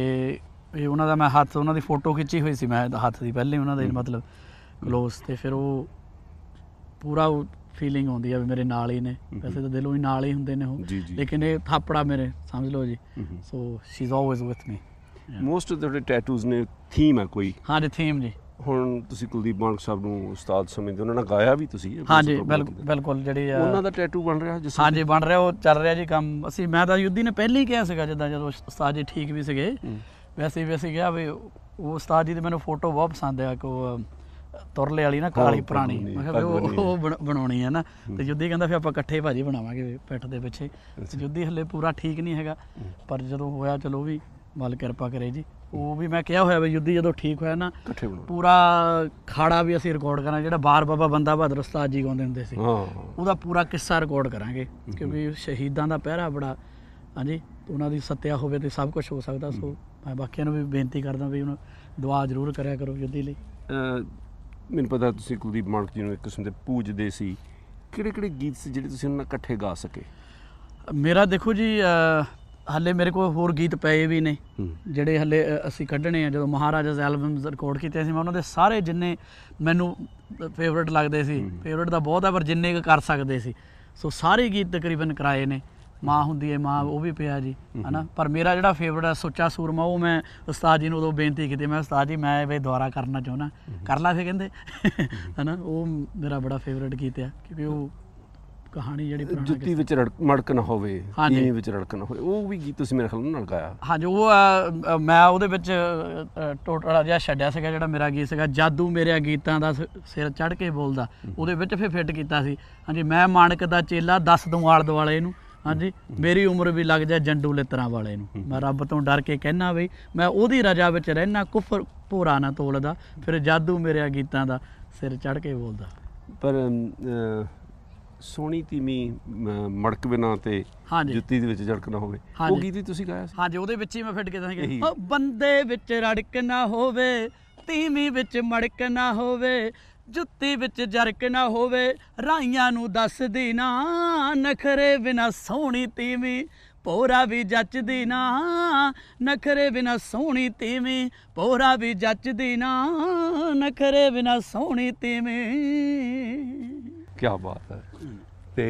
ਇਹ ਉਹਨਾਂ ਦਾ ਮੈਂ ਹੱਥ ਉਹਨਾਂ ਦੀ ਫੋਟੋ ਖਿੱਚੀ ਹੋਈ ਸੀ ਮੈਂ ਹੱਥ ਦੀ ਪਹਿਲੇ ਉਹਨਾਂ ਦੇ ਮਤਲਬ ਕਲੋਸ ਤੇ ਫਿਰ ਉਹ ਪੂਰਾ ਫੀਲਿੰਗ ਆਉਂਦੀ ਆ ਵੀ ਮੇਰੇ ਨਾਲ ਹੀ ਨੇ ਵੈਸੇ ਤਾਂ ਦਿਲੋਂ ਹੀ ਨਾਲ ਹੀ ਹੁੰਦੇ ਨੇ ਉਹ ਲੇਕਿਨ ਇਹ ਥਾਪੜਾ ਮੇਰੇ ਸਮਝ ਲਓ ਜੀ so she is always with me most of the tattoos ਨੇ ਥੀਮ ਆ ਕੋਈ ਹਾਂ ਦੇ ਥੀਮ ਜੀ ਹੁਣ ਤੁਸੀਂ ਕੁਲਦੀਪ ਮਾਨਕ ਸਾਹਿਬ ਨੂੰ ਉਸਤਾਦ ਸਮਝਦੇ ਉਹਨਾਂ ਨੇ ਗਾਇਆ ਵੀ ਤੁਸੀਂ ਹਾਂ ਜੀ ਬਿਲਕੁਲ ਜਿਹੜੀ ਆ ਉਹਨਾਂ ਦਾ ਟੈਟੂ ਬਣ ਰਿਹਾ ਜਿਸ ਹਾਂ ਜੀ ਬਣ ਰਿਹਾ ਉਹ ਚੱਲ ਰਿਹਾ ਜੀ ਕੰਮ ਅਸੀਂ ਮੈਂ ਤਾਂ ਯੁੱਧੀ ਨੇ ਪਹਿਲੀ ਹੀ ਕਿਹਾ ਸੀਗਾ ਜਦੋਂ ਜਦੋਂ ਉਸਤਾਦ ਜੀ ਠੀਕ ਵੀ ਸੀਗੇ ਵੈਸੇ ਵੀ ਅਸੀਂ ਕਿਹਾ ਵੀ ਉਹ ਉਸਤਾਦ ਜੀ ਦੇ ਮੈਨੂੰ ਫੋਟੋ ਬਹੁਤ ਪਸੰਦ ਆ ਕੋ ਤੁਰਲੇ ਵਾਲੀ ਨਾ ਕਾਲੀ ਪੁਰਾਣੀ ਮੈਂ ਕਿਹਾ ਉਹ ਬਣਾਉਣੀ ਹੈ ਨਾ ਤੇ ਜੁੱਦੀ ਕਹਿੰਦਾ ਫਿਰ ਆਪਾਂ ਇਕੱਠੇ ਭਾਜੀ ਬਣਾਵਾਂਗੇ ਪਿੱਠ ਦੇ ਪਿੱਛੇ ਤੇ ਜੁੱਦੀ ਹੱਲੇ ਪੂਰਾ ਠੀਕ ਨਹੀਂ ਹੈਗਾ ਪਰ ਜਦੋਂ ਹੋਇਆ ਚਲੋ ਵੀ ਮਾਲ ਕਿਰਪਾ ਕਰੇ ਜੀ ਉਹ ਵੀ ਮੈਂ ਕਿਹਾ ਹੋਇਆ ਵੀ ਜੁੱਦੀ ਜਦੋਂ ਠੀਕ ਹੋਇਆ ਨਾ ਪੂਰਾ ਖਾੜਾ ਵੀ ਅਸੀਂ ਰਿਕਾਰਡ ਕਰਾਂਗੇ ਜਿਹੜਾ ਬਾਰ ਬਾਬਾ ਬੰਦਾ ਬਹਾਦਰ ਉਸਤਾਦ ਜੀ ਗਾਉਂਦੇ ਹੁੰਦੇ ਸੀ ਉਹਦਾ ਪੂਰਾ ਕਿੱਸਾ ਰਿਕਾਰਡ ਕਰਾਂਗੇ ਕਿਉਂਕਿ ਸ਼ਹੀਦਾਂ ਦਾ ਪਹਿਰਾ ਬੜਾ ਹਾਂਜੀ ਉਹਨਾਂ ਦੀ ਸੱਤਿਆ ਹੋਵੇ ਤੇ ਸਭ ਕੁਝ ਹੋ ਸਕਦਾ ਸੋ ਮੈਂ ਬਾਕੀਆਂ ਨੂੰ ਵੀ ਬੇਨਤੀ ਕਰਦਾ ਵੀ ਉਹਨਾਂ ਦੁਆ ਜ਼ਰੂਰ ਕਰਿਆ ਕਰੋ ਜੁੱਦੀ ਲਈ ਮੈਨੂੰ ਪਤਾ ਤੁਸੀਂ ਕੁਲਦੀਪ ਮਾਨਕ ਜੀ ਨੂੰ ਇੱਕ ਕਿਸਮ ਦੇ ਪੂਜਦੇ ਸੀ ਕਿਹੜੇ ਕਿਹੜੇ ਗੀਤ ਸੀ ਜਿਹੜੇ ਤੁਸੀਂ ਉਹਨਾਂ ਇਕੱਠੇ ਗਾ ਸਕੇ ਮੇਰਾ ਦੇਖੋ ਜੀ ਹੱਲੇ ਮੇਰੇ ਕੋਲ ਹੋਰ ਗੀਤ ਪਏ ਵੀ ਨੇ ਜਿਹੜੇ ਹੱਲੇ ਅਸੀਂ ਕੱਢਣੇ ਆ ਜਦੋਂ ਮਹਾਰਾਜਾਸ ਐਲਬਮਸ ਰਿਕਾਰਡ ਕੀਤੇ ਸੀ ਮੈਂ ਉਹਨਾਂ ਦੇ ਸਾਰੇ ਜਿੰਨੇ ਮੈਨੂੰ ਫੇਵਰਿਟ ਲੱਗਦੇ ਸੀ ਫੇਵਰਿਟ ਦਾ ਬਹੁਤ ਆ ਪਰ ਜਿੰਨੇ ਕਰ ਸਕਦੇ ਸੀ ਸੋ ਸਾਰੇ ਗੀਤ ਤਕਰੀਬਨ ਕਰਾਏ ਨੇ ਮਾਂ ਹੁੰਦੀ ਹੈ ਮਾਂ ਉਹ ਵੀ ਪਿਆ ਜੀ ਹਨਾ ਪਰ ਮੇਰਾ ਜਿਹੜਾ ਫੇਵਰਟ ਹੈ ਸੋਚਾ ਸੂਰਮਾ ਉਹ ਮੈਂ ਉਸਤਾਦ ਜੀ ਨੂੰ ਉਦੋਂ ਬੇਨਤੀ ਕੀਤੀ ਮੈਂ ਉਸਤਾਦ ਜੀ ਮੈਂ ਵੇ ਦੁਆਰਾ ਕਰਨਾ ਚਾਹੁੰਨਾ ਕਰ ਲਾ ਫੇ ਕਹਿੰਦੇ ਹਨਾ ਉਹ ਮੇਰਾ ਬੜਾ ਫੇਵਰਟ ਗੀਤ ਹੈ ਕਿਉਂਕਿ ਉਹ ਕਹਾਣੀ ਜਿਹੜੀ ਪੁਰਾਣੀ ਜੁੱਤੀ ਵਿੱਚ ਮੜਕ ਨਾ ਹੋਵੇ ਜੀ ਵਿੱਚ ਰੜਕ ਨਾ ਹੋਵੇ ਉਹ ਵੀ ਗੀਤ ਤੁਸੀਂ ਮੇਰੇ ਖਿਆਲ ਨਾਲ ਗਾਇਆ ਹਾਂਜੀ ਉਹ ਮੈਂ ਉਹਦੇ ਵਿੱਚ ਟੋਟਲਾ ਜਿਹਾ ਛੱਡਿਆ ਸੀਗਾ ਜਿਹੜਾ ਮੇਰਾ ਗੀਤ ਸੀਗਾ ਜਾਦੂ ਮੇਰੇ ਗੀਤਾਂ ਦਾ ਸਿਰ ਚੜ ਕੇ ਬੋਲਦਾ ਉਹਦੇ ਵਿੱਚ ਫੇ ਫਿੱਟ ਕੀਤਾ ਸੀ ਹਾਂਜੀ ਮੈਂ ਮਾਨਕ ਦਾ ਚੇਲਾ ਦੱਸ ਦੂੰ ਆਲ ਦੁਆਲੇ ਨੂੰ ਹਾਂਜੀ ਮੇਰੀ ਉਮਰ ਵੀ ਲੱਗ ਜਾ ਜੰਡੂ ਲਿੱਤਰਾਂ ਵਾਲੇ ਨੂੰ ਮੈਂ ਰੱਬ ਤੋਂ ਡਰ ਕੇ ਕਹਿਣਾ ਵੀ ਮੈਂ ਉਹਦੀ ਰਜਾ ਵਿੱਚ ਰਹਿਣਾ ਕੁਫਰ ਪੂਰਾ ਨਾ ਤੋਲਦਾ ਫਿਰ ਜਾਦੂ ਮੇਰੇ ਗੀਤਾਂ ਦਾ ਸਿਰ ਚੜ ਕੇ ਬੋਲਦਾ ਪਰ ਸੋਣੀ ਤੀਮੀ ਮੜਕ ਬਿਨਾ ਤੇ ਜੁੱਤੀ ਦੇ ਵਿੱਚ ਝੜਕਣਾ ਹੋਵੇ ਉਹ ਗੀਤ ਹੀ ਤੁਸੀਂ ਗਾਇਆ ਸੀ ਹਾਂਜੀ ਉਹਦੇ ਵਿੱਚ ਹੀ ਮੈਂ ਫਿੱਟ ਕੇ ਦਾਂਗੇ ਉਹ ਬੰਦੇ ਵਿੱਚ ਰੜਕ ਨਾ ਹੋਵੇ ਤੀਮੀ ਵਿੱਚ ਮੜਕ ਨਾ ਹੋਵੇ ਜੁੱਤੀ ਵਿੱਚ ਜਰਕ ਨਾ ਹੋਵੇ ਰਾਈਆਂ ਨੂੰ ਦੱਸਦੀ ਨਾ ਨਖਰੇ ਬਿਨਾ ਸੋਹਣੀ ਤੀਵੀਂ ਪੋਰਾ ਵੀ ਜੱਚਦੀ ਨਾ ਨਖਰੇ ਬਿਨਾ ਸੋਹਣੀ ਤੀਵੀਂ ਪੋਰਾ ਵੀ ਜੱਚਦੀ ਨਾ ਨਖਰੇ ਬਿਨਾ ਸੋਹਣੀ ਤੀਵੀਂ ਕੀ ਬਾਤ ਹੈ ਤੇ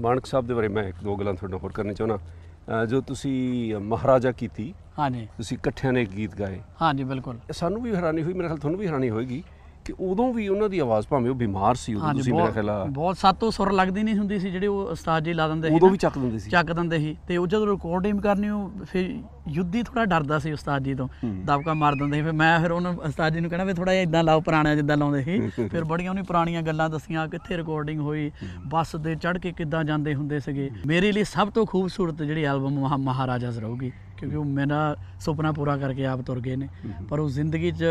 ਮਾਨਕ ਸਾਹਿਬ ਦੇ ਬਾਰੇ ਮੈਂ ਇੱਕ ਦੋ ਗੱਲਾਂ ਤੁਹਾਡੇ ਨਾਲ ਹੋਰ ਕਰਨੀ ਚਾਹਣਾ ਜੋ ਤੁਸੀਂ ਮਹਾਰਾਜਾ ਕੀਤੀ ਹਾਂਜੀ ਤੁਸੀਂ ਇਕੱਠਿਆਂ ਨੇ ਗੀਤ ਗਾਏ ਹਾਂਜੀ ਬਿਲਕੁਲ ਸਾਨੂੰ ਵੀ ਹੈਰਾਨੀ ਹੋਈ ਮੇਰੇ ਖਿਆਲ ਤੁਹਾਨੂੰ ਵੀ ਹੈਰਾਨੀ ਹੋਏਗੀ ਤੇ ਉਦੋਂ ਵੀ ਉਹਨਾਂ ਦੀ ਆਵਾਜ਼ ਭਾਵੇਂ ਉਹ ਬਿਮਾਰ ਸੀ ਉਦੋਂ ਤੁਸੀਂ ਮੇਰੇ ਖਿਆਲ ਆ ਬਹੁਤ ਸਾਤੋਂ ਸੁਰ ਲੱਗਦੀ ਨਹੀਂ ਹੁੰਦੀ ਸੀ ਜਿਹੜੇ ਉਹ ਉਸਤਾਦ ਜੀ ਲਾ ਦਿੰਦੇ ਸੀ ਉਦੋਂ ਵੀ ਚੱਕ ਦਿੰਦੇ ਸੀ ਚੱਕ ਦਿੰਦੇ ਸੀ ਤੇ ਉਹ ਜਦੋਂ ਰਿਕਾਰਡਿੰਗ ਕਰਨੀ ਉਹ ਫਿਰ ਯੁੱਧੀ ਥੋੜਾ ਡਰਦਾ ਸੀ ਉਸਤਾਦ ਜੀ ਤੋਂ ਦਬਕਾ ਮਾਰ ਦਿੰਦੇ ਸੀ ਫਿਰ ਮੈਂ ਫਿਰ ਉਹਨਾਂ ਉਸਤਾਦ ਜੀ ਨੂੰ ਕਹਿਣਾ ਵੀ ਥੋੜਾ ਜਿਹਾ ਇਦਾਂ ਲਾਓ ਪੁਰਾਣਾ ਜਿੱਦਾਂ ਲਾਉਂਦੇ ਸੀ ਫਿਰ ਬੜੀਆਂ ਉਹਨੇ ਪੁਰਾਣੀਆਂ ਗੱਲਾਂ ਦੱਸੀਆਂ ਕਿੱਥੇ ਰਿਕਾਰਡਿੰਗ ਹੋਈ ਬੱਸ ਦੇ ਚੜ ਕੇ ਕਿੱਦਾਂ ਜਾਂਦੇ ਹੁੰਦੇ ਸੀਗੇ ਮੇਰੇ ਲਈ ਸਭ ਤੋਂ ਖੂਬਸੂਰਤ ਜਿਹੜੀ ਐਲਬਮ ਮਹਾਰਾਜਾਸ ਰਹੂਗੀ ਕਿਉਂਕਿ ਉਹ ਮੇਰਾ ਸੁਪਨਾ ਪੂਰਾ ਕਰਕੇ ਆਪ ਤੁਰ ਗਏ ਨੇ ਪਰ ਉਹ ਜ਼ਿੰਦਗੀ 'ਚ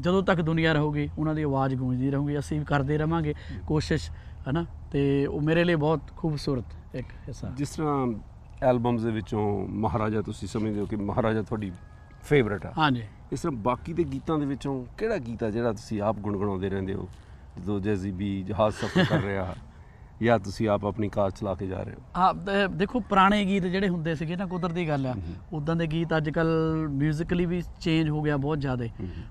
ਜਦੋਂ ਤੱਕ ਦੁਨੀਆ ਰਹੂਗੀ ਉਹਨਾਂ ਦੀ ਆਵਾਜ਼ ਗੂੰਜਦੀ ਰਹੂਗੀ ਅਸੀਂ ਵੀ ਕਰਦੇ ਰਵਾਂਗੇ ਕੋਸ਼ਿਸ਼ ਹਨਾ ਤੇ ਉਹ ਮੇਰੇ ਲਈ ਬਹੁਤ ਖੂਬਸੂਰਤ ਇੱਕ ਹਿੱਸਾ ਜਿਸ ਤਰ੍ਹਾਂ ਐਲਬਮਸ ਦੇ ਵਿੱਚੋਂ ਮਹਾਰਾਜਾ ਤੁਸੀਂ ਸਮਝਦੇ ਹੋ ਕਿ ਮਹਾਰਾਜਾ ਤੁਹਾਡੀ ਫੇਵਰਟ ਆ ਹਾਂਜੀ ਇਸ ਤਰ੍ਹਾਂ ਬਾਕੀ ਦੇ ਗੀਤਾਂ ਦੇ ਵਿੱਚੋਂ ਕਿਹੜਾ ਗੀਤ ਆ ਜਿਹੜਾ ਤੁਸੀਂ ਆਪ ਗੁੰਗਣਾਉਂਦੇ ਰਹਿੰਦੇ ਹੋ ਜਦੋਂ ਜੈਜ਼ੀਬੀ ਜਹਾਜ਼ ਸਫ਼ਰ ਕਰ ਰਿਹਾ ਜਾਂ ਤੁਸੀਂ ਆਪ ਆਪਣੀ ਕਾਰ ਚਲਾ ਕੇ ਜਾ ਰਹੇ ਹੋ ਆ ਦੇਖੋ ਪੁਰਾਣੇ ਗੀਤ ਜਿਹੜੇ ਹੁੰਦੇ ਸੀਗੇ ਨਾ ਕੁਦਰਤੀ ਗੱਲ ਆ ਉਦਾਂ ਦੇ ਗੀਤ ਅੱਜ ਕੱਲ 뮤지컬ਲੀ ਵੀ ਚੇਂਜ ਹੋ ਗਿਆ ਬਹੁਤ ਜ਼ਿਆਦਾ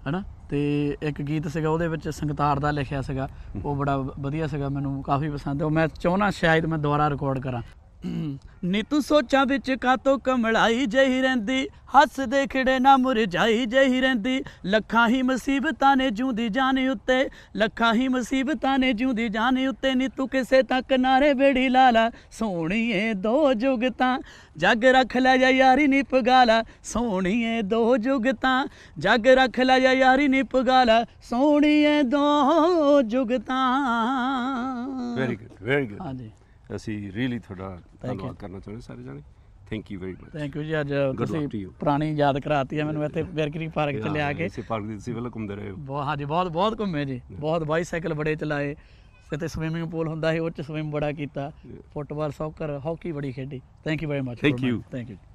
ਹਨਾ ਤੇ ਇੱਕ ਗੀਤ ਸੀਗਾ ਉਹਦੇ ਵਿੱਚ ਸੰਗਤਾਰ ਦਾ ਲਿਖਿਆ ਸੀਗਾ ਉਹ ਬੜਾ ਵਧੀਆ ਸੀਗਾ ਮੈਨੂੰ ਕਾਫੀ ਪਸੰਦ ਹੈ ਉਹ ਮੈਂ ਚਾਹਣਾ ਸ਼ਾਇਦ ਮੈਂ ਦੁਬਾਰਾ ਰਿਕਾਰਡ ਕਰਾਂ ਨੀ ਤੂੰ ਸੋਚਾਂ ਵਿੱਚ ਕਾਤੋਂ ਕਮਲਾਈ ਜਹੀ ਰਹਿੰਦੀ ਹੱਸਦੇ ਖਿੜੇ ਨਾ ਮੁਰਝਾਈ ਜਹੀ ਰਹਿੰਦੀ ਲੱਖਾਂ ਹੀ ਮੁਸੀਬਤਾਂ ਨੇ ਜੂੰਦੀ ਜਾਨ ਉੱਤੇ ਲੱਖਾਂ ਹੀ ਮੁਸੀਬਤਾਂ ਨੇ ਜੂੰਦੀ ਜਾਨ ਉੱਤੇ ਨੀ ਤੂੰ ਕਿਸੇ ਤੱਕ ਨਾਰੇ ਬੇੜੀ ਲਾਲਾ ਸੋਹਣੀਏ ਦੋ ਜੁਗਤਾਂ ਜੱਗ ਰੱਖ ਲੈ ਜਾ ਯਾਰੀ ਨੀ ਪਗਾਲਾ ਸੋਹਣੀਏ ਦੋ ਜੁਗਤਾਂ ਜੱਗ ਰੱਖ ਲੈ ਜਾ ਯਾਰੀ ਨੀ ਪਗਾਲਾ ਸੋਹਣੀਏ ਦੋ ਜੁਗਤਾਂ ਵੈਰੀ ਗੁੱਡ ਵੈਰੀ ਗੁੱਡ ਹਾਂਜੀ ਅਸੀਂ ਰੀਲੀ ਤੁਹਾਡਾ ਧੰਨਵਾਦ ਕਰਨਾ ਚਾਹੁੰਦੇ ਸਾਰੇ ਜਾਣੇ thank you very much thank you ਜੀ ਅੱਜ ਤੁਸੀਂ ਪੁਰਾਣੀ ਯਾਦ ਕਰਾਤੀ ਹੈ ਮੈਨੂੰ ਇੱਥੇ ਬੇਰਕਰੀ ਪਾਰਕ ਚ ਲਿਆ ਕੇ ਇਸੇ ਪਾਰਕ ਦੇ ਤੁਸੀਂ ਪਹਿਲਾਂ ਘੁੰਮਦੇ ਰਹੇ ਹੋ ਬਹੁਤ ਹਾਂਜੀ ਬਹੁਤ ਬਹੁਤ ਘੁੰਮੇ ਜੀ ਬਹੁਤ ਬਾਈਸਾਈਕਲ ਬੜੇ ਚਲਾਏ ਤੇ ਸਵਿਮਿੰਗ ਪੂਲ ਹੁੰਦਾ ਸੀ ਉਹ ਚ ਸਵਿਮ ਬੜਾ ਕੀਤਾ ਫੁੱਟਬਾਲ ਸੌਕਰ ਹਾਕੀ ਬੜੀ ਖੇਡੀ thank you very much thank you thank you